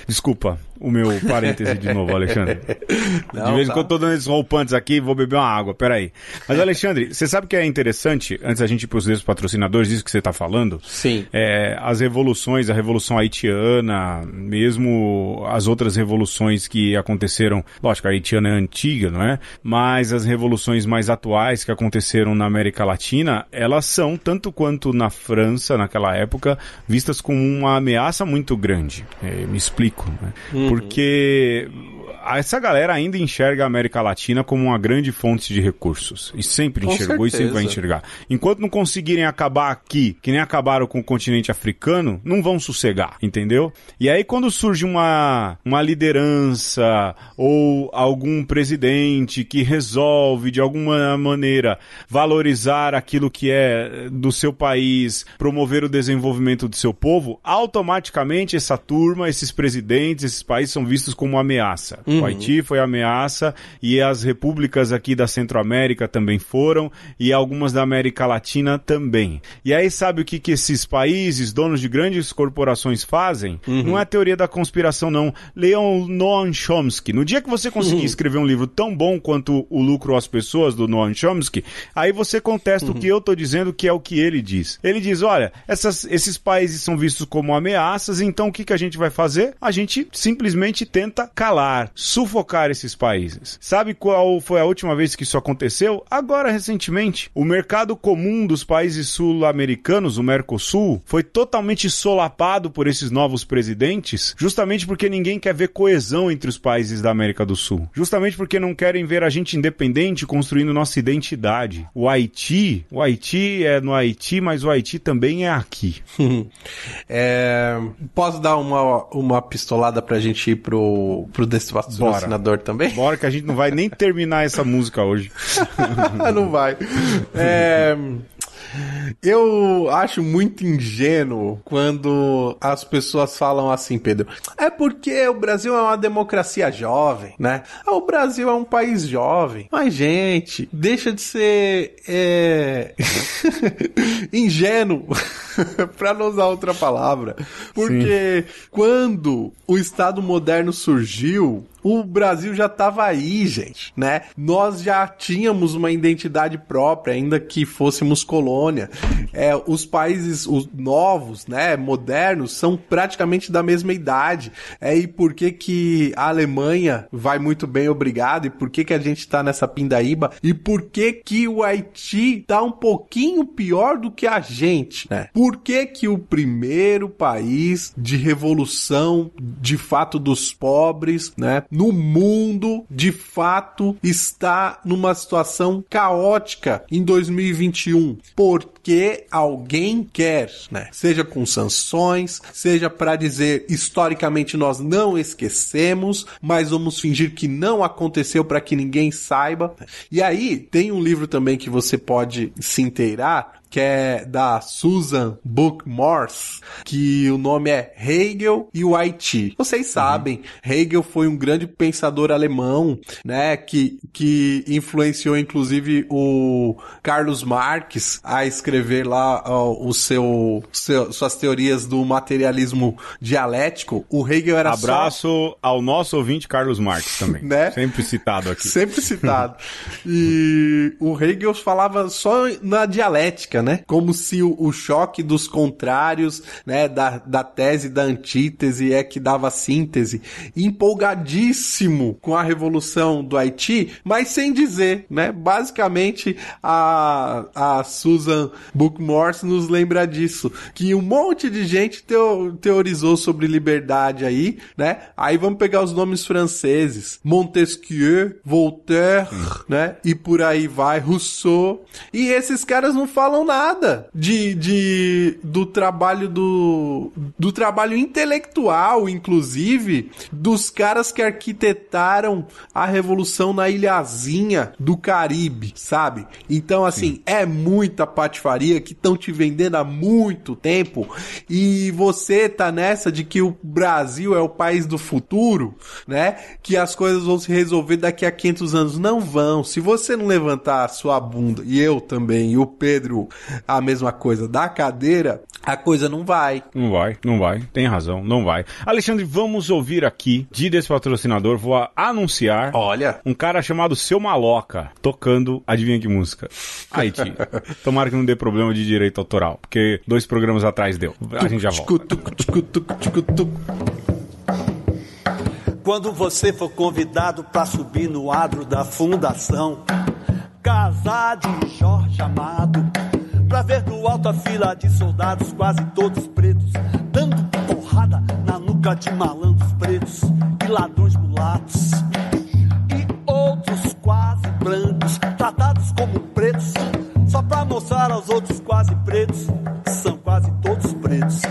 desculpa o meu parêntese de novo, Alexandre. Não, de vez em tá. quando eu dando esses roupantes aqui, vou beber uma água, peraí. Mas, Alexandre, você sabe que é interessante, antes a gente ir os patrocinadores, isso que você está falando? Sim. É, as revoluções, a Revolução Haitiana, mesmo as outras revoluções que aconteceram, lógico, a haitiana é antiga, não é? Mas as revoluções mais atuais que aconteceram na América Latina, elas são, tanto quanto na França, naquela época, vistas como uma ameaça muito grande. É, me explico, né? Porque essa galera ainda enxerga a América Latina como uma grande fonte de recursos. E sempre com enxergou certeza. e sempre vai enxergar. Enquanto não conseguirem acabar aqui, que nem acabaram com o continente africano, não vão sossegar, entendeu? E aí quando surge uma, uma liderança ou algum presidente que resolve de alguma maneira valorizar aquilo que é do seu país, promover o desenvolvimento do seu povo, automaticamente essa turma, esses presidentes, esses países são vistos como ameaça. Uhum. O Haiti foi ameaça e as repúblicas aqui da Centro-América também foram e algumas da América Latina também. E aí sabe o que, que esses países, donos de grandes corporações, fazem? Uhum. Não é teoria da conspiração, não. Leon Noam Chomsky. No dia que você conseguir uhum. escrever um livro tão bom quanto O Lucro às Pessoas, do Noam Chomsky, aí você contesta o que uhum. eu estou dizendo, que é o que ele diz. Ele diz, olha, essas, esses países são vistos como ameaças, então o que, que a gente vai fazer? A gente simplesmente tenta calar tentar sufocar esses países. Sabe qual foi a última vez que isso aconteceu? Agora, recentemente, o mercado comum dos países sul-americanos, o Mercosul, foi totalmente solapado por esses novos presidentes, justamente porque ninguém quer ver coesão entre os países da América do Sul. Justamente porque não querem ver a gente independente construindo nossa identidade. O Haiti, o Haiti é no Haiti, mas o Haiti também é aqui. é, posso dar uma, uma pistolada pra gente ir pro, pro patrocinador Bora. também? Bora que a gente não vai nem terminar essa música hoje. não vai. É... Eu acho muito ingênuo quando as pessoas falam assim, Pedro. É porque o Brasil é uma democracia jovem, né? Ah, o Brasil é um país jovem. Mas, gente, deixa de ser é... ingênuo, para não usar outra palavra. Porque Sim. quando o Estado moderno surgiu, o Brasil já estava aí, gente, né? Nós já tínhamos uma identidade própria, ainda que fôssemos colônia. É, os países os novos, né, modernos, são praticamente da mesma idade. É, e por que que a Alemanha vai muito bem, obrigado? E por que que a gente está nessa pindaíba? E por que que o Haiti tá um pouquinho pior do que a gente, né? Por que que o primeiro país de revolução, de fato, dos pobres, né, no mundo de fato está numa situação caótica em 2021, porque alguém quer, né? Seja com sanções, seja para dizer historicamente nós não esquecemos, mas vamos fingir que não aconteceu para que ninguém saiba. Né? E aí tem um livro também que você pode se inteirar que é da Susan Bookmorse, que o nome é Hegel e o Haiti. Vocês uhum. sabem, Hegel foi um grande pensador alemão, né, que, que influenciou inclusive o Carlos Marx a escrever lá ó, o seu, seu, suas teorias do materialismo dialético. O Hegel era Abraço só... ao nosso ouvinte Carlos Marx também, né? Sempre citado aqui. Sempre citado. e o Hegel falava só na dialética né? Como se o, o choque dos contrários, né, da, da tese, da antítese é que dava síntese. Empolgadíssimo com a revolução do Haiti, mas sem dizer, né? Basicamente, a, a Susan Book Morse nos lembra disso, que um monte de gente teorizou sobre liberdade aí, né? Aí vamos pegar os nomes franceses, Montesquieu, Voltaire, né? E por aí vai, Rousseau. E esses caras não falam nada de, de do trabalho do do trabalho intelectual, inclusive, dos caras que arquitetaram a revolução na ilhazinha do Caribe, sabe? Então assim, Sim. é muita patifaria que estão te vendendo há muito tempo e você tá nessa de que o Brasil é o país do futuro, né? Que as coisas vão se resolver daqui a 500 anos. Não vão. Se você não levantar a sua bunda, e eu também, e o Pedro a mesma coisa da cadeira, a coisa não vai. Não vai, não vai. Tem razão, não vai. Alexandre, vamos ouvir aqui de desse patrocinador. Vou anunciar. Olha. Um cara chamado Seu Maloca tocando, adivinha que música? Haiti. Tomara que não dê problema de direito autoral, porque dois programas atrás deu. A gente já volta. Quando você for convidado para subir no adro da fundação, casar de Jorge Amado Pra ver do alto a fila de soldados, quase todos pretos, dando porrada na nuca de malandros pretos e ladrões mulatos. E outros quase brancos, tratados como pretos, só pra mostrar aos outros quase pretos, são quase todos pretos.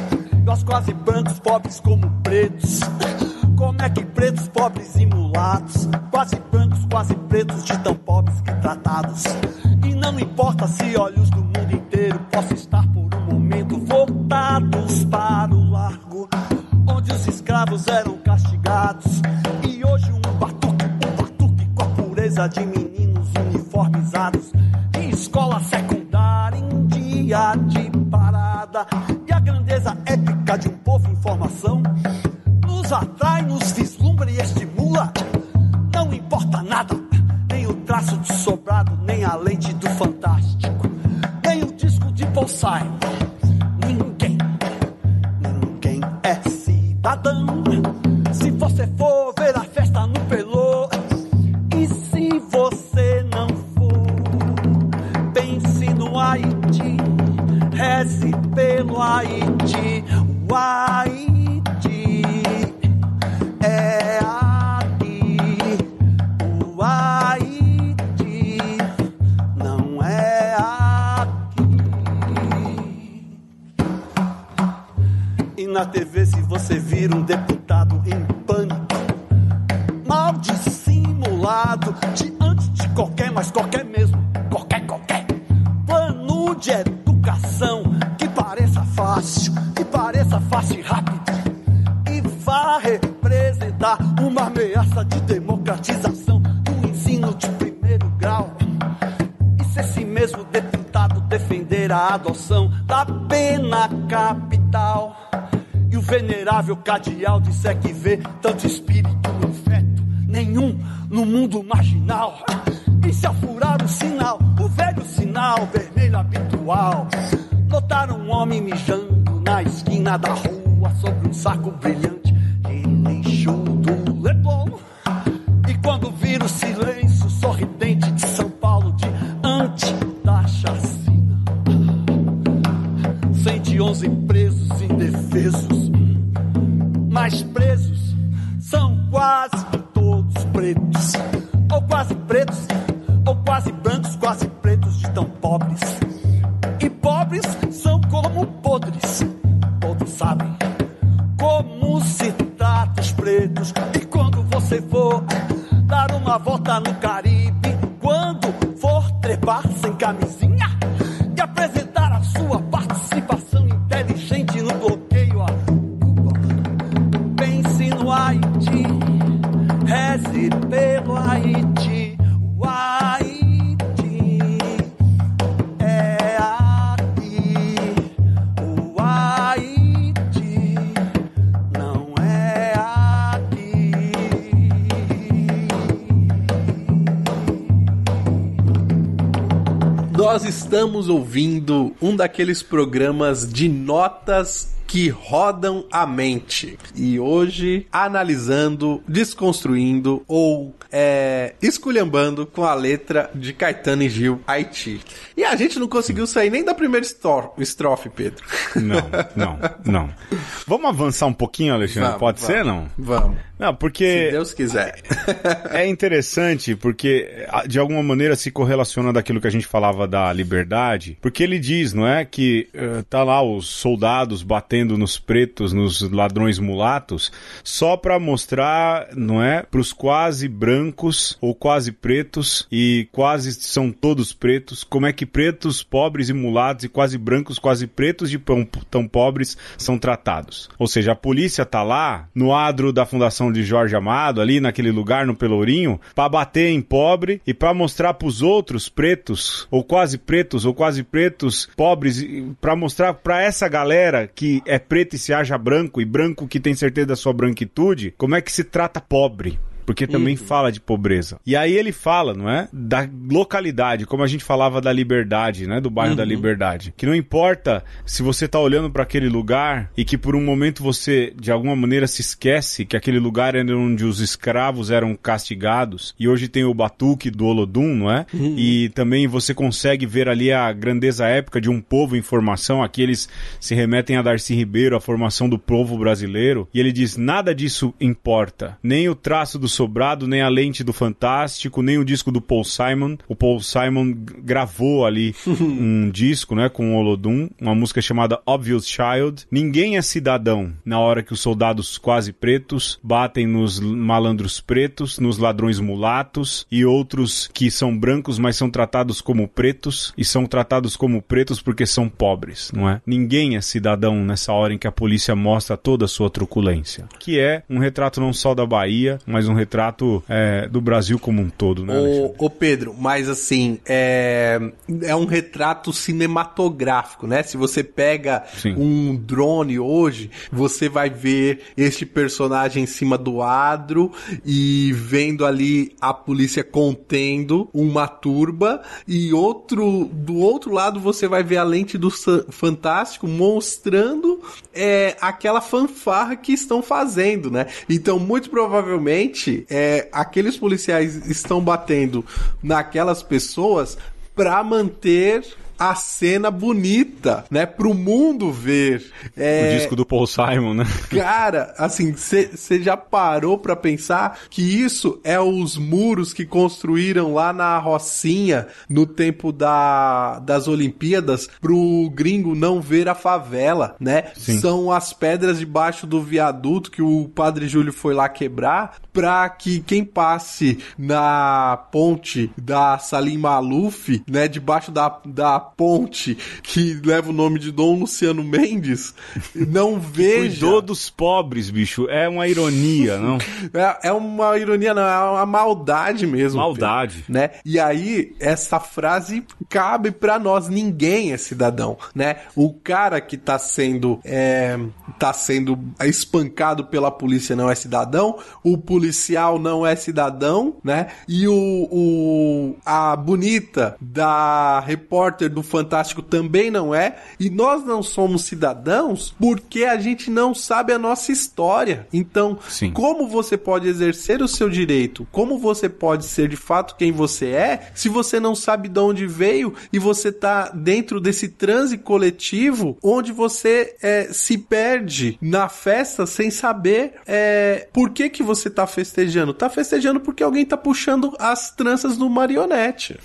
Nós quase brancos, pobres como pretos. Como é que pretos, pobres e mulatos, quase brancos, quase pretos, de tão pobres que tratados. E não importa se olhos do mesa de meninos uniformizados de escola secundária em dia de parada. E a grandeza épica de um povo em formação nos atrai, nos fizer. dez presos são quase todos pretos, ou quase pretos, ou quase brancos, quase estamos ouvindo um daqueles programas de notas que rodam a mente. E hoje, analisando, desconstruindo ou é, esculhambando com a letra de Caetano e Gil, Haiti. E a gente não conseguiu sair nem da primeira estrofe, Pedro. Não, não, não. Vamos avançar um pouquinho, Alexandre? Vamos, Pode vamos, ser, não? Vamos. Não, porque. Se Deus quiser. é, é interessante, porque de alguma maneira se correlaciona daquilo que a gente falava da liberdade, porque ele diz, não é? Que uh, tá lá os soldados batendo batendo nos pretos, nos ladrões mulatos, só para mostrar, não é, para os quase brancos ou quase pretos e quase são todos pretos, como é que pretos, pobres e mulatos e quase brancos, quase pretos de pão tão pobres são tratados. Ou seja, a polícia tá lá no adro da fundação de Jorge Amado, ali naquele lugar no Pelourinho, para bater em pobre e para mostrar para os outros pretos ou quase pretos ou quase pretos pobres, para mostrar para essa galera que é é preto e se haja branco, e branco que tem certeza da sua branquitude, como é que se trata pobre? porque também uhum. fala de pobreza. E aí ele fala, não é? Da localidade, como a gente falava da liberdade, né? Do bairro uhum. da liberdade. Que não importa se você tá olhando para aquele lugar e que por um momento você, de alguma maneira, se esquece que aquele lugar era onde os escravos eram castigados e hoje tem o batuque do Olodum, não é? Uhum. E também você consegue ver ali a grandeza épica de um povo em formação. Aqui eles se remetem a Darcy Ribeiro, a formação do povo brasileiro. E ele diz: nada disso importa, nem o traço do Sobrado, nem a lente do Fantástico, nem o disco do Paul Simon. O Paul Simon gravou ali um disco, né, com o Olodum, uma música chamada Obvious Child. Ninguém é cidadão na hora que os soldados quase pretos batem nos malandros pretos, nos ladrões mulatos e outros que são brancos, mas são tratados como pretos e são tratados como pretos porque são pobres, não é? Ninguém é cidadão nessa hora em que a polícia mostra toda a sua truculência, que é um retrato não só da Bahia, mas um retrato é, do Brasil como um todo, né? Ô, Pedro, mas assim, é, é um retrato cinematográfico, né? Se você pega Sim. um drone hoje, você vai ver este personagem em cima do adro e vendo ali a polícia contendo uma turba e outro do outro lado você vai ver a lente do Fantástico mostrando é, aquela fanfarra que estão fazendo, né? Então, muito provavelmente é, aqueles policiais estão batendo naquelas pessoas para manter a cena bonita, né? Pro mundo ver. É... O disco do Paul Simon, né? Cara, assim, você já parou pra pensar que isso é os muros que construíram lá na Rocinha no tempo da, das Olimpíadas pro gringo não ver a favela, né? Sim. São as pedras debaixo do viaduto que o Padre Júlio foi lá quebrar para que quem passe na ponte da Salim Maluf, né, debaixo da, da ponte que leva o nome de Dom Luciano Mendes, não veja. Cuidou dos pobres, bicho. É uma ironia, não? É, é uma ironia, não. É uma maldade mesmo. Maldade. Pedro, né? E aí, essa frase cabe para nós. Ninguém é cidadão, né? O cara que tá sendo, é, tá sendo espancado pela polícia não é cidadão. O policial não é cidadão, né? E o, o a bonita da repórter do Fantástico também não é. E nós não somos cidadãos porque a gente não sabe a nossa história. Então, Sim. como você pode exercer o seu direito? Como você pode ser de fato quem você é se você não sabe de onde veio e você tá dentro desse transe coletivo onde você é, se perde na festa sem saber é, por que que você tá festejando? Tá festejando porque alguém tá puxando as tranças do marionete.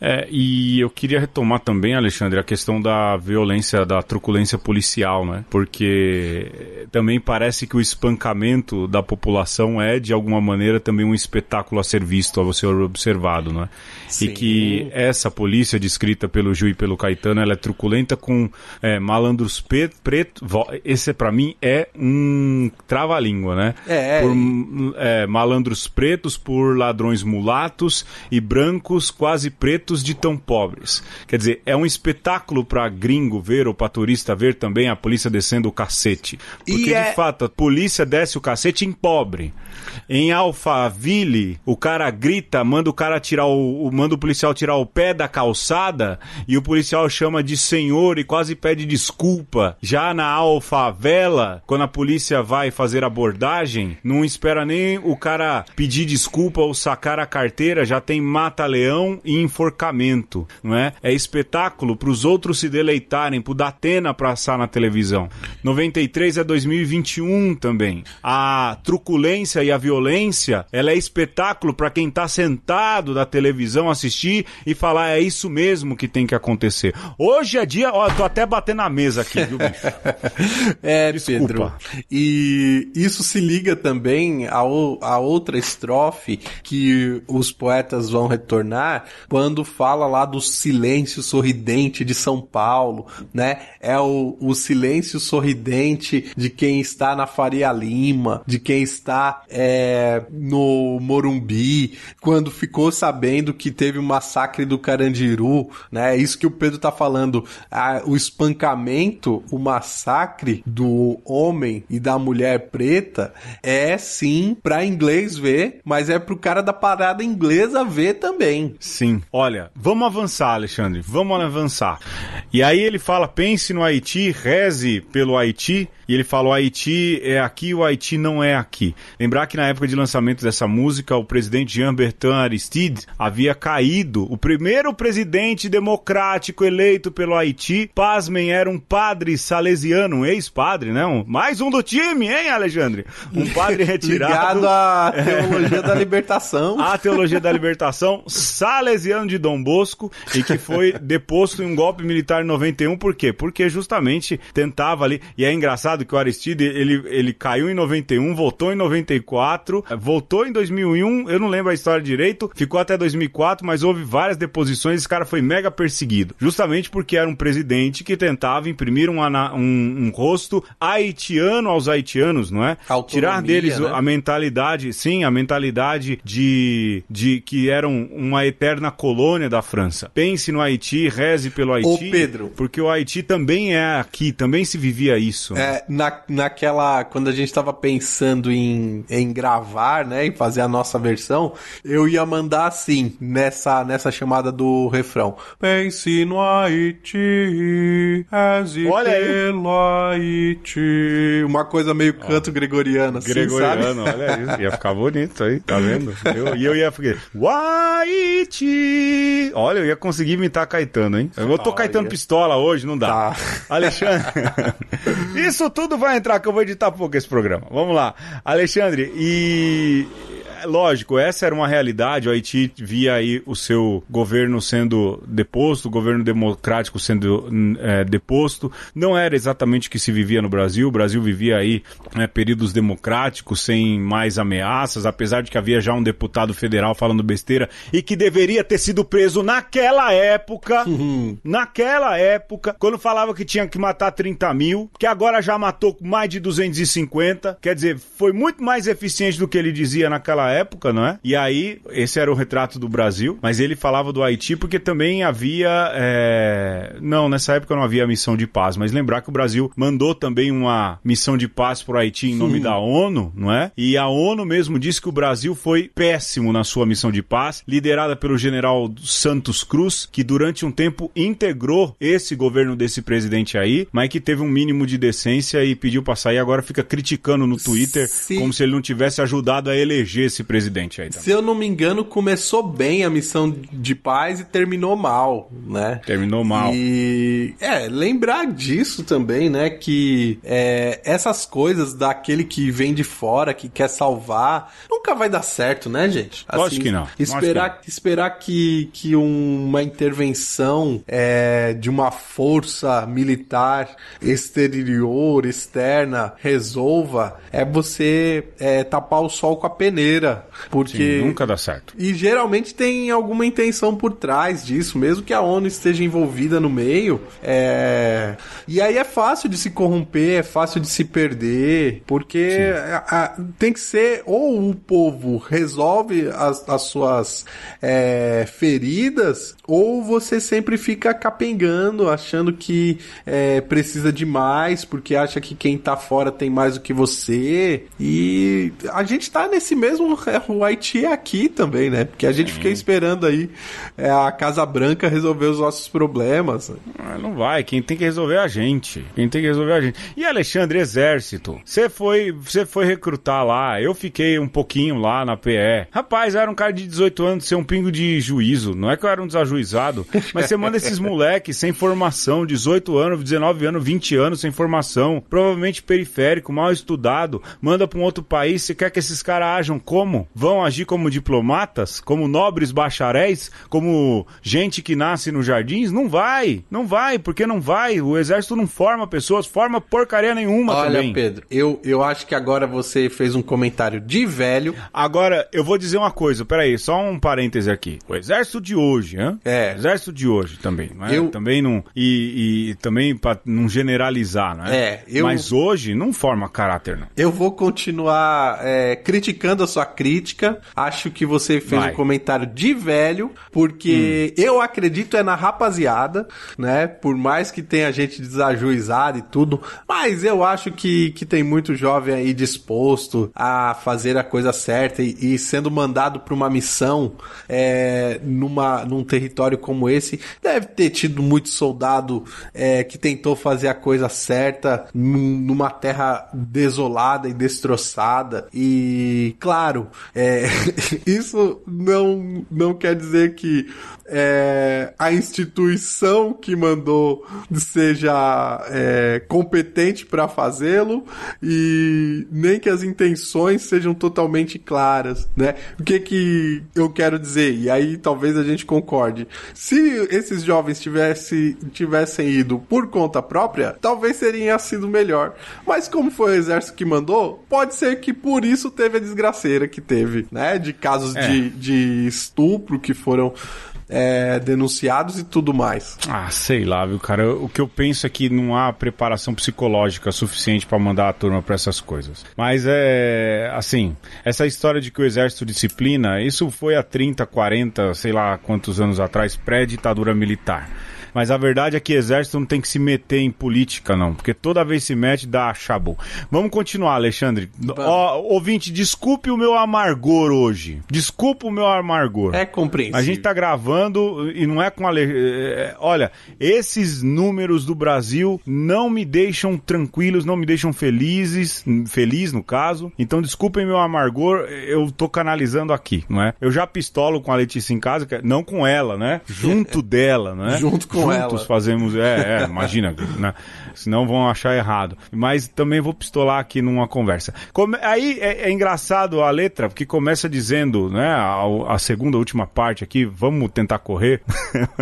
É, e eu queria retomar também, Alexandre, a questão da violência, da truculência policial, né? Porque eh, também parece que o espancamento da população é, de alguma maneira, também um espetáculo a ser visto, a ser observado, né? Sim. E que essa polícia descrita pelo Ju e pelo Caetano, ela é truculenta com é, malandros pretos. Esse, para mim, é um trava-língua, né? É, é. por, é, malandros pretos, por ladrões mulatos e brancos quase pretos de tão pobres. Quer dizer, é um espetáculo para gringo ver ou para turista ver também a polícia descendo o cacete. Porque, é... de fato, a polícia desce o cacete em pobre. Em Alphaville, o cara grita, manda o cara tirar o, manda o policial tirar o pé da calçada e o policial chama de senhor e quase pede desculpa. Já na Alfavela, quando a polícia vai fazer abordagem, não espera nem o cara pedir desculpa ou sacar a carteira, já tem mata-leão e enforcamento, não é? É espetáculo para os outros se deleitarem, pro Datena passar na televisão. 93 é 2021 também. A truculência e a violência violência, ela é espetáculo para quem está sentado da televisão assistir e falar é isso mesmo que tem que acontecer. Hoje é dia, ó, tô até batendo na mesa aqui, viu? é, Desculpa. Pedro. E isso se liga também a outra estrofe que os poetas vão retornar quando fala lá do silêncio sorridente de São Paulo, né? É o, o silêncio sorridente de quem está na Faria Lima, de quem está é, no Morumbi, quando ficou sabendo que teve o massacre do Carandiru, né? É isso que o Pedro tá falando, o espancamento, o massacre do homem e da mulher preta é sim para inglês ver, mas é pro cara da parada inglesa ver também. Sim. Olha, vamos avançar, Alexandre, vamos avançar. E aí ele fala: pense no Haiti, reze pelo Haiti. E ele fala: o Haiti é aqui, o Haiti não é aqui. Lembrar que na época época de lançamento dessa música, o presidente Jean Bertrand Aristide havia caído. O primeiro presidente democrático eleito pelo Haiti, pasmem, era um padre salesiano, um ex-padre, né? Um, mais um do time, hein, Alexandre? Um padre retirado. Ligado à é. teologia da libertação. A teologia da libertação, salesiano de Dom Bosco, e que foi deposto em um golpe militar em 91, por quê? Porque justamente tentava ali, e é engraçado que o Aristide, ele, ele caiu em 91, voltou em 94, 2004, é, voltou em 2001, eu não lembro a história direito, ficou até 2004, mas houve várias deposições, esse cara foi mega perseguido, justamente porque era um presidente que tentava imprimir um, um, um rosto haitiano aos haitianos, não é? Autonomia, Tirar deles né? a mentalidade, sim, a mentalidade de, de que eram uma eterna colônia da França. Pense no Haiti, reze pelo Haiti. Ô Pedro. Porque o Haiti também é aqui, também se vivia isso. É, na, naquela. Quando a gente estava pensando em, em gravar gravar, né, e fazer a nossa versão, eu ia mandar assim, nessa, nessa chamada do refrão. Pense no Haiti, Olha aí. Haiti. Uma coisa meio canto ó, gregoriano, assim, Gregoriano, sabe? olha isso. Ia ficar bonito aí, tá vendo? e eu ia ficar, Haiti. Olha, eu ia conseguir imitar Caetano, hein? Eu tô oh, Caetano ia. Pistola hoje, não dá. Tá. Alexandre, isso tudo vai entrar que eu vou editar pouco esse programa. Vamos lá. Alexandre, e e lógico, essa era uma realidade. O Haiti via aí o seu governo sendo deposto, o governo democrático sendo é, deposto. Não era exatamente o que se vivia no Brasil. O Brasil vivia aí né, períodos democráticos sem mais ameaças, apesar de que havia já um deputado federal falando besteira e que deveria ter sido preso naquela época. Uhum. Naquela época, quando falava que tinha que matar 30 mil, que agora já matou mais de 250. Quer dizer, foi muito mais eficiente do que ele dizia naquela época época, não é? E aí, esse era o retrato do Brasil, mas ele falava do Haiti porque também havia. É... Não, nessa época não havia missão de paz, mas lembrar que o Brasil mandou também uma missão de paz pro Haiti em Sim. nome da ONU, não é? E a ONU mesmo disse que o Brasil foi péssimo na sua missão de paz, liderada pelo general Santos Cruz, que durante um tempo integrou esse governo desse presidente aí, mas que teve um mínimo de decência e pediu pra sair, agora fica criticando no Twitter Sim. como se ele não tivesse ajudado a eleger esse presidente aí. Também. Se eu não me engano, começou bem a missão de paz e terminou mal, né? Terminou mal. E é, lembrar disso também, né? Que é, essas coisas daquele que vem de fora, que quer salvar, nunca vai dar certo, né, gente? Assim, Lógico que não. Esperar, que não. esperar que, que uma intervenção é, de uma força militar exterior, externa, resolva, é você é, tapar o sol com a peneira porque Sim, nunca dá certo. E geralmente tem alguma intenção por trás disso, mesmo que a ONU esteja envolvida no meio. É... E aí é fácil de se corromper, é fácil de se perder, porque a, a, tem que ser ou o povo resolve as, as suas é, feridas, ou você sempre fica capengando, achando que é, precisa de mais, porque acha que quem tá fora tem mais do que você. E a gente tá nesse mesmo o é, Haiti é aqui também, né? Porque a gente fica esperando aí é, a Casa Branca resolver os nossos problemas. Ah, não vai, quem tem que resolver é a gente. Quem tem que resolver é a gente. E Alexandre, exército. Você foi, você foi recrutar lá, eu fiquei um pouquinho lá na PE. Rapaz, eu era um cara de 18 anos, ser um pingo de juízo. Não é que eu era um desajuizado, mas você manda esses moleques sem formação, 18 anos, 19 anos, 20 anos sem formação, provavelmente periférico, mal estudado, manda para um outro país, você quer que esses caras ajam como como? Vão agir como diplomatas? Como nobres bacharéis? Como gente que nasce nos jardins? Não vai, não vai, porque não vai. O exército não forma pessoas, forma porcaria nenhuma Olha, também. Olha, Pedro, eu, eu acho que agora você fez um comentário de velho. Agora, eu vou dizer uma coisa, peraí, só um parêntese aqui. O exército de hoje, hein? É. O exército de hoje também, não é? Eu... Também não... E, e também para não generalizar, né? É. Eu... Mas hoje não forma caráter, não. Eu vou continuar é, criticando a sua crítica. Acho que você fez Vai. um comentário de velho, porque hum. eu acredito é na rapaziada, né? Por mais que tenha gente desajuizada e tudo, mas eu acho que, que tem muito jovem aí disposto a fazer a coisa certa e, e sendo mandado para uma missão é, numa, num território como esse, deve ter tido muito soldado é, que tentou fazer a coisa certa numa terra desolada e destroçada. E claro, é, isso não, não quer dizer que é, a instituição que mandou seja é, competente para fazê-lo e nem que as intenções sejam totalmente claras, né? O que que eu quero dizer? E aí talvez a gente concorde. Se esses jovens tivesse, tivessem ido por conta própria, talvez seria sido melhor. Mas como foi o exército que mandou, pode ser que por isso teve a desgraceira que teve, né? De casos é. de, de estupro que foram é, denunciados e tudo mais. Ah, sei lá, viu, cara? O que eu penso é que não há preparação psicológica suficiente para mandar a turma para essas coisas. Mas é. Assim, essa história de que o exército disciplina, isso foi há 30, 40, sei lá quantos anos atrás, pré-ditadura militar. Mas a verdade é que exército não tem que se meter em política, não. Porque toda vez se mete, dá chabu. Vamos continuar, Alexandre. Ó, ouvinte, desculpe o meu amargor hoje. Desculpa o meu amargor. É compreensível. A gente tá gravando e não é com a. Ale... É, é, olha, esses números do Brasil não me deixam tranquilos, não me deixam felizes. Feliz, no caso. Então, desculpem meu amargor, eu tô canalizando aqui, não é? Eu já pistolo com a Letícia em casa, é, não com ela, né? Junto dela, né? Junto com juntos ela. fazemos. É, é imagina, né? Senão vão achar errado. Mas também vou pistolar aqui numa conversa. Come... Aí é, é, engraçado a letra, porque começa dizendo, né, a, a segunda, última parte aqui, vamos tentar correr.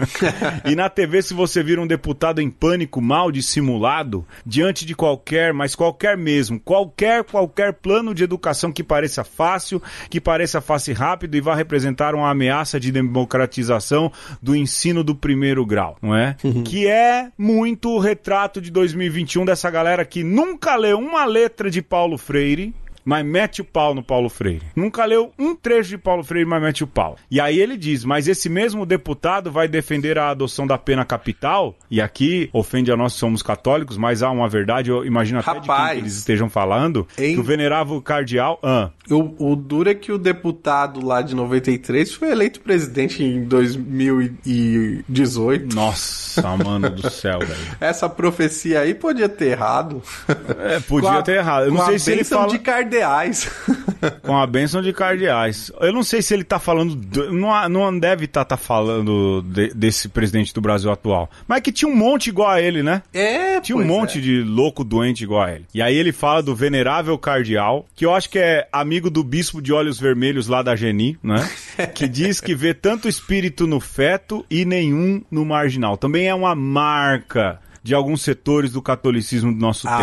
e na TV, se você vira um deputado em pânico, mal dissimulado, diante de qualquer, mas qualquer mesmo, qualquer, qualquer plano de educação que pareça fácil, que pareça fácil e rápido e vá representar uma ameaça de democratização do ensino do primeiro grau. Não é é? Uhum. que é muito o retrato de 2021 dessa galera que nunca leu uma letra de Paulo Freire mas mete o pau no Paulo Freire. Nunca leu um trecho de Paulo Freire, mas mete o pau. E aí ele diz: mas esse mesmo deputado vai defender a adoção da pena capital, e aqui ofende a nós que somos católicos, mas há uma verdade, eu imagino até Rapaz, de quem eles estejam falando, hein? que o venerável cardeal. Ah, o, o duro é que o deputado lá de 93 foi eleito presidente em 2018. Nossa, mano do céu, velho. Essa profecia aí podia ter errado. É, podia a, ter errado. Eu não sei se ele fala... de cardeais. Com a bênção de cardeais. Eu não sei se ele tá falando. Do, não, não deve estar tá, tá falando de, desse presidente do Brasil atual. Mas é que tinha um monte igual a ele, né? É, Tinha um monte é. de louco doente igual a ele. E aí ele fala do venerável cardeal, que eu acho que é amigo do bispo de olhos vermelhos lá da Geni, né? que diz que vê tanto espírito no feto e nenhum no marginal. Também é uma marca de alguns setores do catolicismo do nosso ah,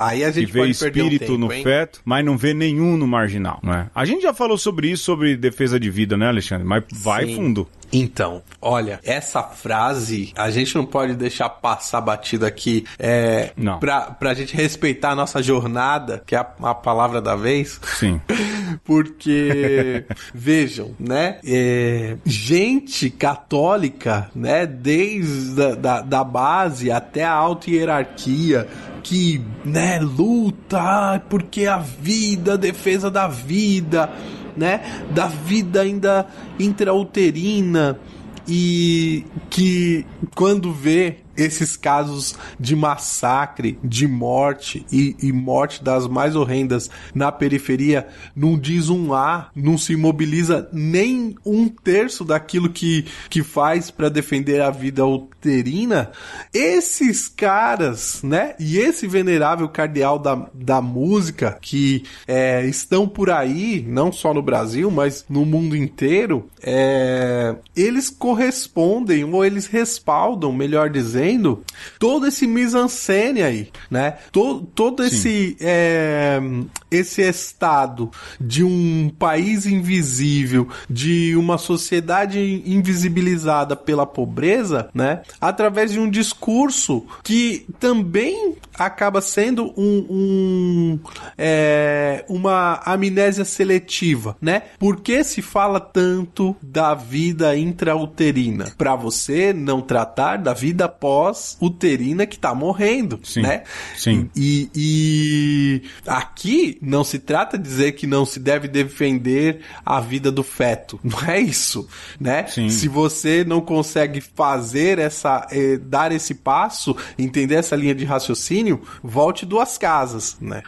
tempo. Aí a gente que vê espírito um tempo, no hein? feto, mas não vê nenhum no marginal, né? A gente já falou sobre isso, sobre defesa de vida, né, Alexandre? Mas vai Sim. fundo. Então, olha, essa frase a gente não pode deixar passar batida aqui. É, não. Pra, pra gente respeitar a nossa jornada, que é a, a palavra da vez. Sim. Porque, vejam, né? É, gente católica, né? Desde a, da, da base até a alta hierarquia, que, né, luta porque a vida, a defesa da vida né? Da vida ainda intrauterina e que quando vê esses casos de massacre, de morte e, e, morte das mais horrendas na periferia não diz um A, não se mobiliza nem um terço daquilo que, que faz para defender a vida uterina. Esses caras, né? E esse venerável cardeal da, da música que é, estão por aí, não só no Brasil, mas no mundo inteiro, é, eles correspondem ou eles respaldam, melhor dizendo fazendo todo esse mise-en-scène aí, né? Todo, todo esse, é, esse estado de um país invisível, de uma sociedade invisibilizada pela pobreza, né? Através de um discurso que também acaba sendo um, um é, uma amnésia seletiva, né? Por que se fala tanto da vida intrauterina? Para você não tratar da vida pós pós-uterina que tá morrendo, sim, né? Sim. E, e aqui não se trata de dizer que não se deve defender a vida do feto. Não é isso, né? Sim. Se você não consegue fazer essa, eh, dar esse passo, entender essa linha de raciocínio, volte duas casas, né?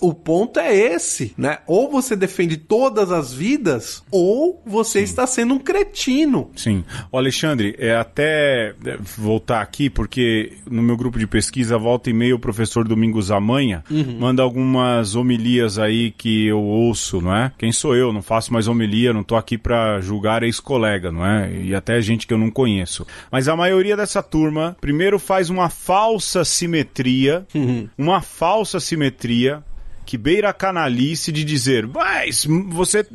O ponto é esse, né? Ou você defende todas as vidas, ou você Sim. está sendo um cretino. Sim. O Alexandre, é até é, voltar aqui, porque no meu grupo de pesquisa, volta e meia, o professor Domingos Amanha uhum. manda algumas homilias aí que eu ouço, não é? Quem sou eu? Não faço mais homilia, não tô aqui para julgar ex-colega, não é? E até gente que eu não conheço. Mas a maioria dessa turma, primeiro faz uma falsa simetria, uhum. uma falsa simetria que beira a canalice de dizer, mas você eh,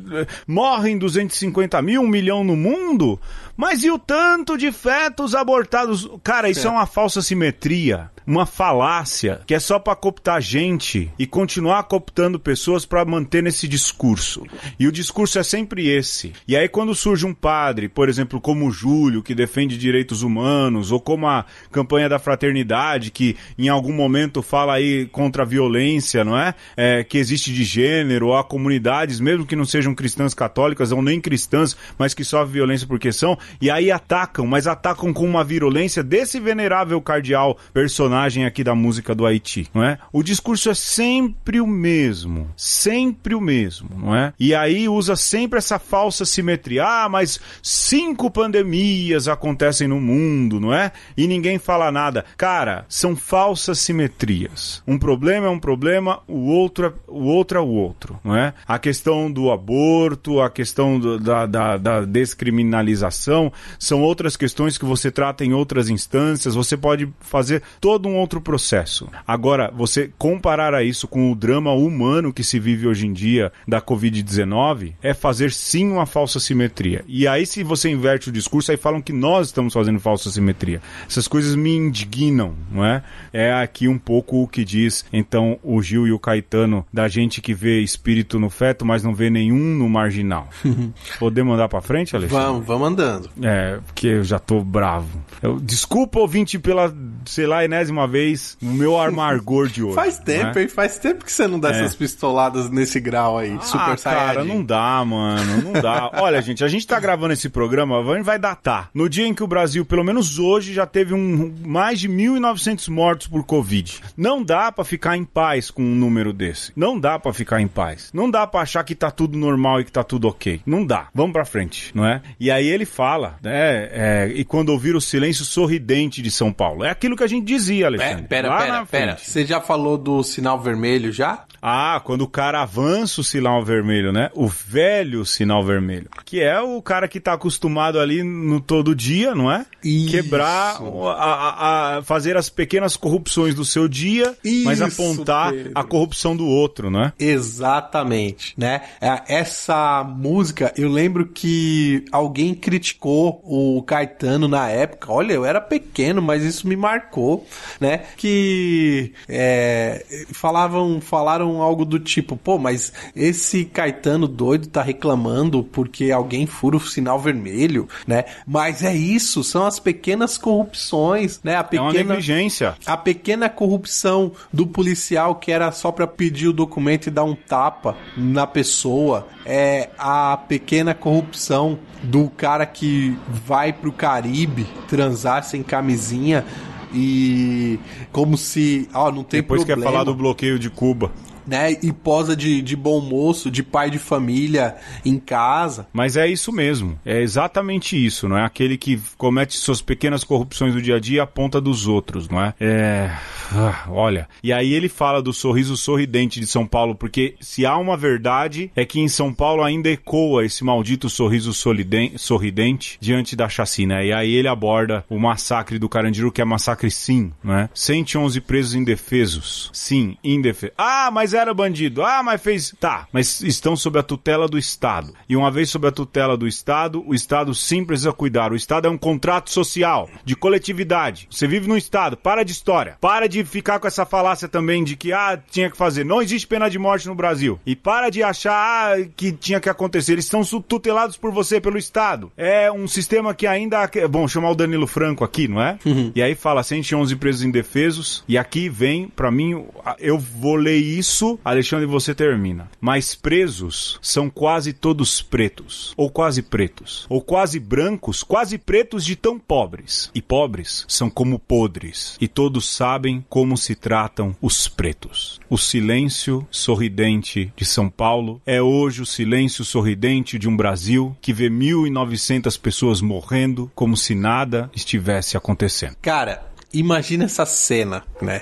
morre em 250 mil, um milhão no mundo, mas e o tanto de fetos abortados? Cara, isso é, é uma falsa simetria uma falácia que é só para cooptar gente e continuar cooptando pessoas para manter nesse discurso. E o discurso é sempre esse. E aí quando surge um padre, por exemplo, como o Júlio, que defende direitos humanos, ou como a campanha da fraternidade, que em algum momento fala aí contra a violência, não é? é que existe de gênero, ou há comunidades, mesmo que não sejam cristãs católicas ou nem cristãs, mas que sofrem violência porque são, e aí atacam, mas atacam com uma virulência desse venerável cardeal personal personagem aqui da música do Haiti, não é? O discurso é sempre o mesmo, sempre o mesmo, não é? E aí usa sempre essa falsa simetria. Ah, mas cinco pandemias acontecem no mundo, não é? E ninguém fala nada. Cara, são falsas simetrias. Um problema é um problema, o outro é o outro, é o outro não é? A questão do aborto, a questão do, da, da, da descriminalização, são outras questões que você trata em outras instâncias. Você pode fazer todo todo um outro processo. Agora, você comparar a isso com o drama humano que se vive hoje em dia da Covid-19 é fazer sim uma falsa simetria. E aí, se você inverte o discurso, aí falam que nós estamos fazendo falsa simetria. Essas coisas me indignam, não é? É aqui um pouco o que diz então o Gil e o Caetano da gente que vê espírito no feto, mas não vê nenhum no marginal. Poder mandar para frente, Alexandre? Vamos, vamos andando. É, porque eu já tô bravo. Eu, desculpa, ouvinte, pela, sei lá, enésima uma vez o meu amargor de hoje. Faz né? tempo, né? hein? Faz tempo que você não dá é. essas pistoladas nesse grau aí, ah, Super Saiyajin. cara, não dá, mano, não dá. Olha, gente, a gente tá gravando esse programa, vai datar. No dia em que o Brasil, pelo menos hoje, já teve um, mais de 1.900 mortos por Covid. Não dá para ficar em paz com um número desse. Não dá para ficar em paz. Não dá para achar que tá tudo normal e que tá tudo ok. Não dá. Vamos pra frente, não é? E aí ele fala, né? É, e quando ouvir o silêncio sorridente de São Paulo. É aquilo que a gente dizia Alexandre. Pera, pera, pera, pera. Você já falou do sinal vermelho já? Ah, quando o cara avança o sinal vermelho, né? O velho sinal vermelho. Que é o cara que tá acostumado ali no todo dia, não é? Isso. Quebrar, a, a, a fazer as pequenas corrupções do seu dia, Isso, mas apontar Pedro. a corrupção do outro, não é? Exatamente, né? É, essa música, eu lembro que alguém criticou o Caetano na época. Olha, eu era pequeno, mas isso me marcou, né? Que é, falavam, falaram algo do tipo, pô, mas esse Caetano doido tá reclamando porque alguém fura o sinal vermelho, né? Mas é isso, são as pequenas corrupções, né? A pequena, é uma negligência. A pequena corrupção do policial que era só pra pedir o documento e dar um tapa na pessoa, é a pequena corrupção do cara que vai pro Caribe transar sem camisinha e como se, ó, oh, não tem Depois problema. Depois quer falar do bloqueio de Cuba né? E posa de, de bom moço, de pai de família em casa. Mas é isso mesmo. É exatamente isso, não é? Aquele que comete suas pequenas corrupções do dia a dia e aponta dos outros, não é? É. Ah, olha. E aí ele fala do sorriso sorridente de São Paulo, porque se há uma verdade, é que em São Paulo ainda ecoa esse maldito sorriso sorridente diante da chacina. E aí ele aborda o massacre do Carandiru, que é massacre sim, né? 111 presos indefesos. Sim, indefesos. Ah, mas era bandido. Ah, mas fez. Tá, mas estão sob a tutela do Estado. E uma vez sob a tutela do Estado, o Estado sim precisa cuidar. O Estado é um contrato social, de coletividade. Você vive num Estado, para de história. Para de ficar com essa falácia também de que, ah, tinha que fazer. Não existe pena de morte no Brasil. E para de achar ah, que tinha que acontecer. Eles estão tutelados por você, pelo Estado. É um sistema que ainda. Bom, chamar o Danilo Franco aqui, não é? Uhum. E aí fala 111 presos indefesos. E aqui vem, para mim, eu vou ler isso isso, Alexandre, você termina. Mas presos são quase todos pretos, ou quase pretos, ou quase brancos, quase pretos de tão pobres. E pobres são como podres, e todos sabem como se tratam os pretos. O silêncio sorridente de São Paulo é hoje o silêncio sorridente de um Brasil que vê 1.900 pessoas morrendo como se nada estivesse acontecendo. Cara, imagina essa cena, né?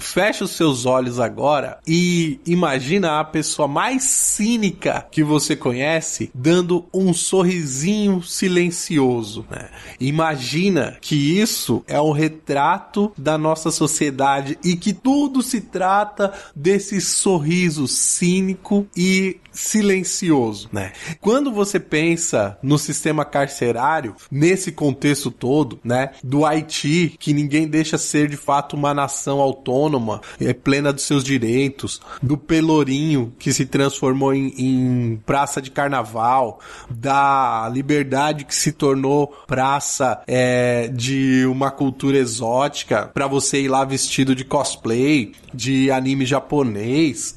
Fecha os seus olhos agora e imagina a pessoa mais cínica que você conhece dando um sorrisinho silencioso, né? Imagina que isso é o retrato da nossa sociedade e que tudo se trata desse sorriso cínico e silencioso, né? Quando você pensa no sistema carcerário, nesse contexto todo, né, do Haiti, que ninguém deixa ser de fato uma nação autônoma, é plena dos seus direitos, do Pelourinho, que se transformou em, em praça de carnaval, da liberdade que se tornou praça é, de uma cultura exótica, para você ir lá vestido de cosplay, de anime japonês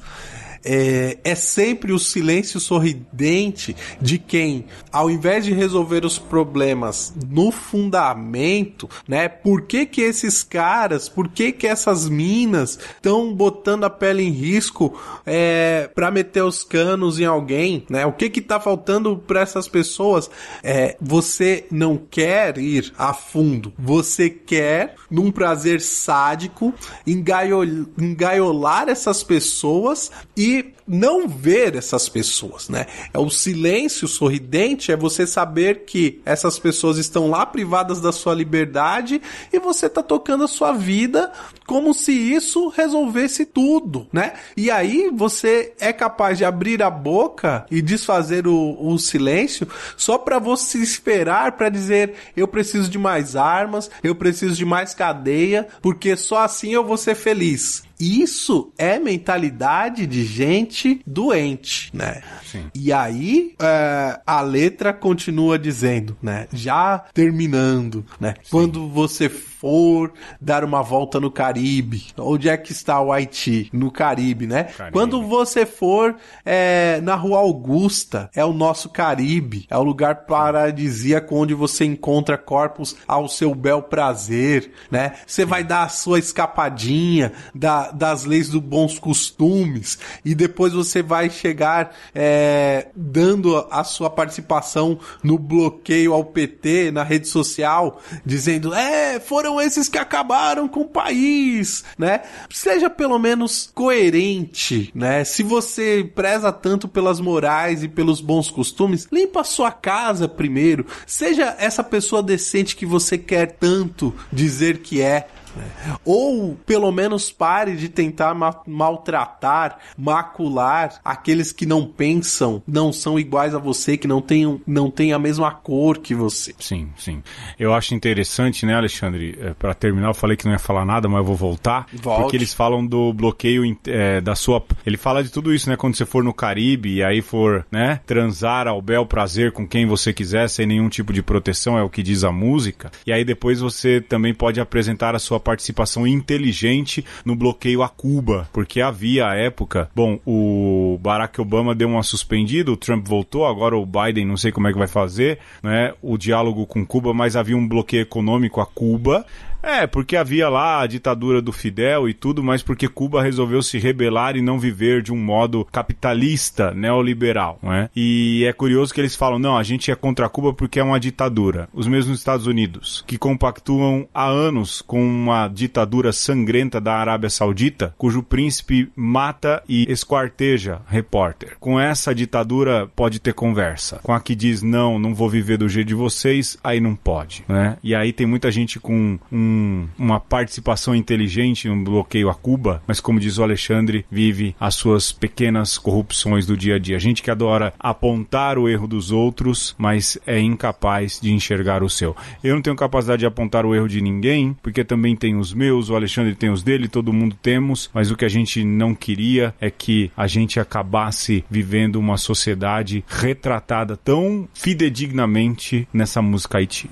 é, é sempre o silêncio sorridente de quem, ao invés de resolver os problemas no fundamento, né? Por que que esses caras, por que que essas minas estão botando a pele em risco é, para meter os canos em alguém, né? O que que tá faltando para essas pessoas? É, você não quer ir a fundo, você quer num prazer sádico, engaiol, engaiolar essas pessoas e não ver essas pessoas, né? É o silêncio sorridente, é você saber que essas pessoas estão lá privadas da sua liberdade e você tá tocando a sua vida como se isso resolvesse tudo, né? E aí você é capaz de abrir a boca e desfazer o, o silêncio só para você esperar para dizer eu preciso de mais armas, eu preciso de mais cadeia, porque só assim eu vou ser feliz. Isso é mentalidade de gente doente, né? Sim. E aí é, a letra continua dizendo, né? Já terminando, né? Sim. Quando você for dar uma volta no Caribe, onde é que está o Haiti? No Caribe, né? Caribe. Quando você for é, na Rua Augusta, é o nosso Caribe, é o lugar paradisíaco onde você encontra corpos ao seu bel prazer, né? Você vai dar a sua escapadinha da, das leis dos bons costumes e depois você vai chegar é, dando a sua participação no bloqueio ao PT na rede social, dizendo: é, foram foram esses que acabaram com o país, né? Seja pelo menos coerente, né? Se você preza tanto pelas morais e pelos bons costumes, limpa a sua casa primeiro. Seja essa pessoa decente que você quer tanto dizer que é, né? Ou pelo menos pare de tentar ma maltratar, macular aqueles que não pensam, não são iguais a você, que não têm, não têm a mesma cor que você. Sim, sim. Eu acho interessante, né, Alexandre? É, para terminar, eu falei que não ia falar nada, mas eu vou voltar. Volte. Porque eles falam do bloqueio é, da sua. Ele fala de tudo isso, né? Quando você for no Caribe e aí for, né, transar ao bel prazer com quem você quiser, sem nenhum tipo de proteção, é o que diz a música. E aí depois você também pode apresentar a sua participação inteligente no bloqueio a Cuba, porque havia à época, bom, o Barack Obama deu uma suspendida, o Trump voltou, agora o Biden não sei como é que vai fazer, né, o diálogo com Cuba, mas havia um bloqueio econômico a Cuba é, porque havia lá a ditadura do Fidel e tudo, mas porque Cuba resolveu se rebelar e não viver de um modo capitalista neoliberal, né? E é curioso que eles falam, não, a gente é contra Cuba porque é uma ditadura. Os mesmos Estados Unidos, que compactuam há anos com uma ditadura sangrenta da Arábia Saudita, cujo príncipe mata e esquarteja repórter. Com essa ditadura pode ter conversa. Com a que diz, não, não vou viver do jeito de vocês, aí não pode, né? E aí tem muita gente com um um, uma participação inteligente, um bloqueio a Cuba, mas como diz o Alexandre, vive as suas pequenas corrupções do dia a dia. A gente que adora apontar o erro dos outros, mas é incapaz de enxergar o seu. Eu não tenho capacidade de apontar o erro de ninguém, porque também tem os meus, o Alexandre tem os dele, todo mundo temos, mas o que a gente não queria é que a gente acabasse vivendo uma sociedade retratada tão fidedignamente nessa música Haiti.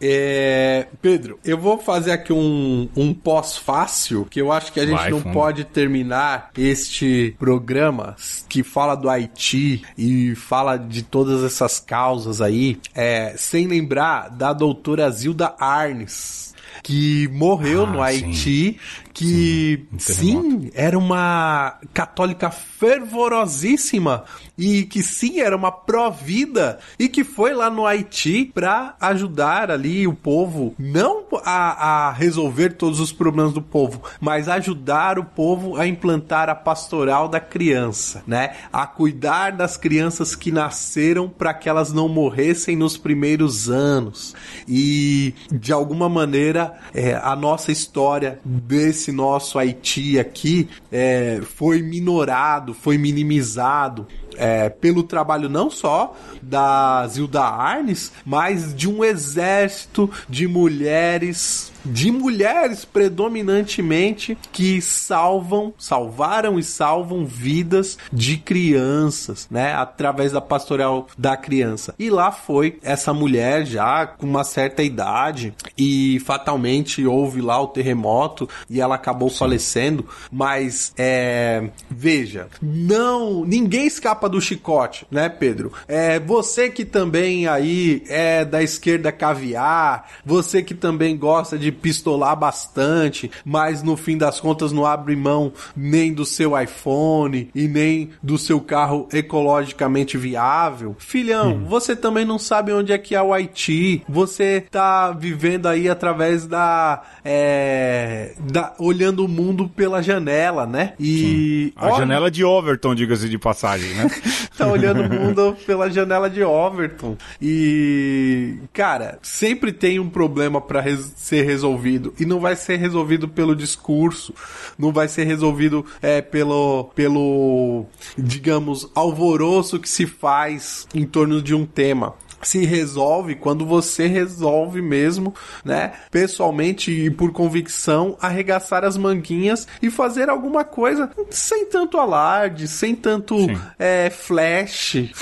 É, Pedro, eu vou fazer fazer aqui um, um pós-fácil, que eu acho que a gente Vai, não pode terminar este programa que fala do Haiti e fala de todas essas causas aí, é, sem lembrar da doutora Zilda Arnes que morreu ah, no Haiti, sim que sim, sim, era uma católica fervorosíssima e que sim era uma pró-vida e que foi lá no Haiti para ajudar ali o povo não a, a, resolver todos os problemas do povo, mas ajudar o povo a implantar a pastoral da criança, né? A cuidar das crianças que nasceram para que elas não morressem nos primeiros anos e de alguma maneira é, a nossa história desse esse nosso Haiti aqui é, foi minorado, foi minimizado é, pelo trabalho não só da Zilda Arnes, mas de um exército de mulheres de mulheres predominantemente que salvam, salvaram e salvam vidas de crianças, né, através da pastoral da criança. E lá foi essa mulher já com uma certa idade e fatalmente houve lá o terremoto e ela acabou falecendo, mas é, veja, não, ninguém escapa capa do chicote, né, Pedro? É você que também aí é da esquerda caviar, você que também gosta de pistolar bastante, mas no fim das contas não abre mão nem do seu iPhone e nem do seu carro ecologicamente viável. Filhão, hum. você também não sabe onde é que é o Haiti. Você tá vivendo aí através da, é, da olhando o mundo pela janela, né? E Sim. a janela de Overton, diga-se de passagem, né? tá olhando o mundo pela janela de Overton. E, cara, sempre tem um problema para res ser resolvido. E não vai ser resolvido pelo discurso, não vai ser resolvido é, pelo, pelo, digamos, alvoroço que se faz em torno de um tema se resolve quando você resolve mesmo, né, pessoalmente e por convicção, arregaçar as manguinhas e fazer alguma coisa sem tanto alarde, sem tanto é, flash,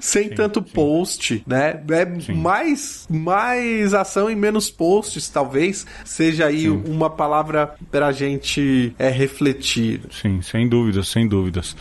sem sim, tanto sim. post, né? É mais, mais ação e menos posts, talvez seja aí uma palavra pra gente é, refletir. Sim, sem dúvidas, sem dúvidas.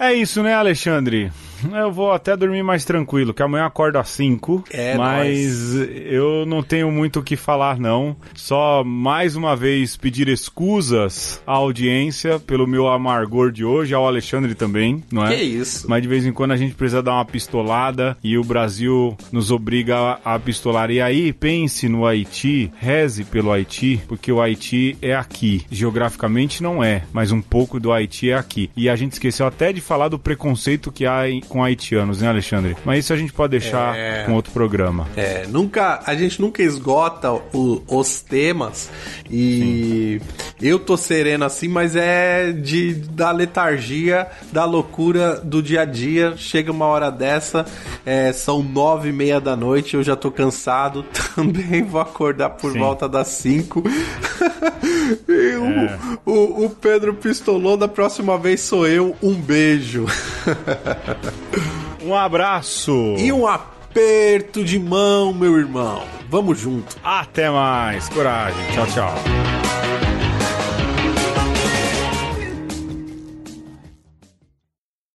É isso, né, Alexandre? Eu vou até dormir mais tranquilo, que amanhã acordo às 5. É, mas nós. eu não tenho muito o que falar, não. Só mais uma vez pedir escusas à audiência pelo meu amargor de hoje, ao Alexandre também, não é? Que isso. Mas de vez em quando a gente precisa dar uma pistolada e o Brasil nos obriga a pistolar. E aí, pense no Haiti, reze pelo Haiti, porque o Haiti é aqui. Geograficamente não é, mas um pouco do Haiti é aqui. E a gente esqueceu até de falar do preconceito que há em, com haitianos, né, Alexandre? Mas isso a gente pode deixar é... com outro programa. É, nunca, a gente nunca esgota o, os temas e Sim. eu tô sereno assim, mas é de da letargia, da loucura do dia a dia. Chega uma hora dessa, é, são nove e meia da noite, eu já tô cansado também, vou acordar por Sim. volta das cinco. e o, é. o, o Pedro Pistolou, da próxima vez sou eu. Um beijo beijo. um abraço. E um aperto de mão, meu irmão. Vamos junto. Até mais. Coragem. Tchau, tchau.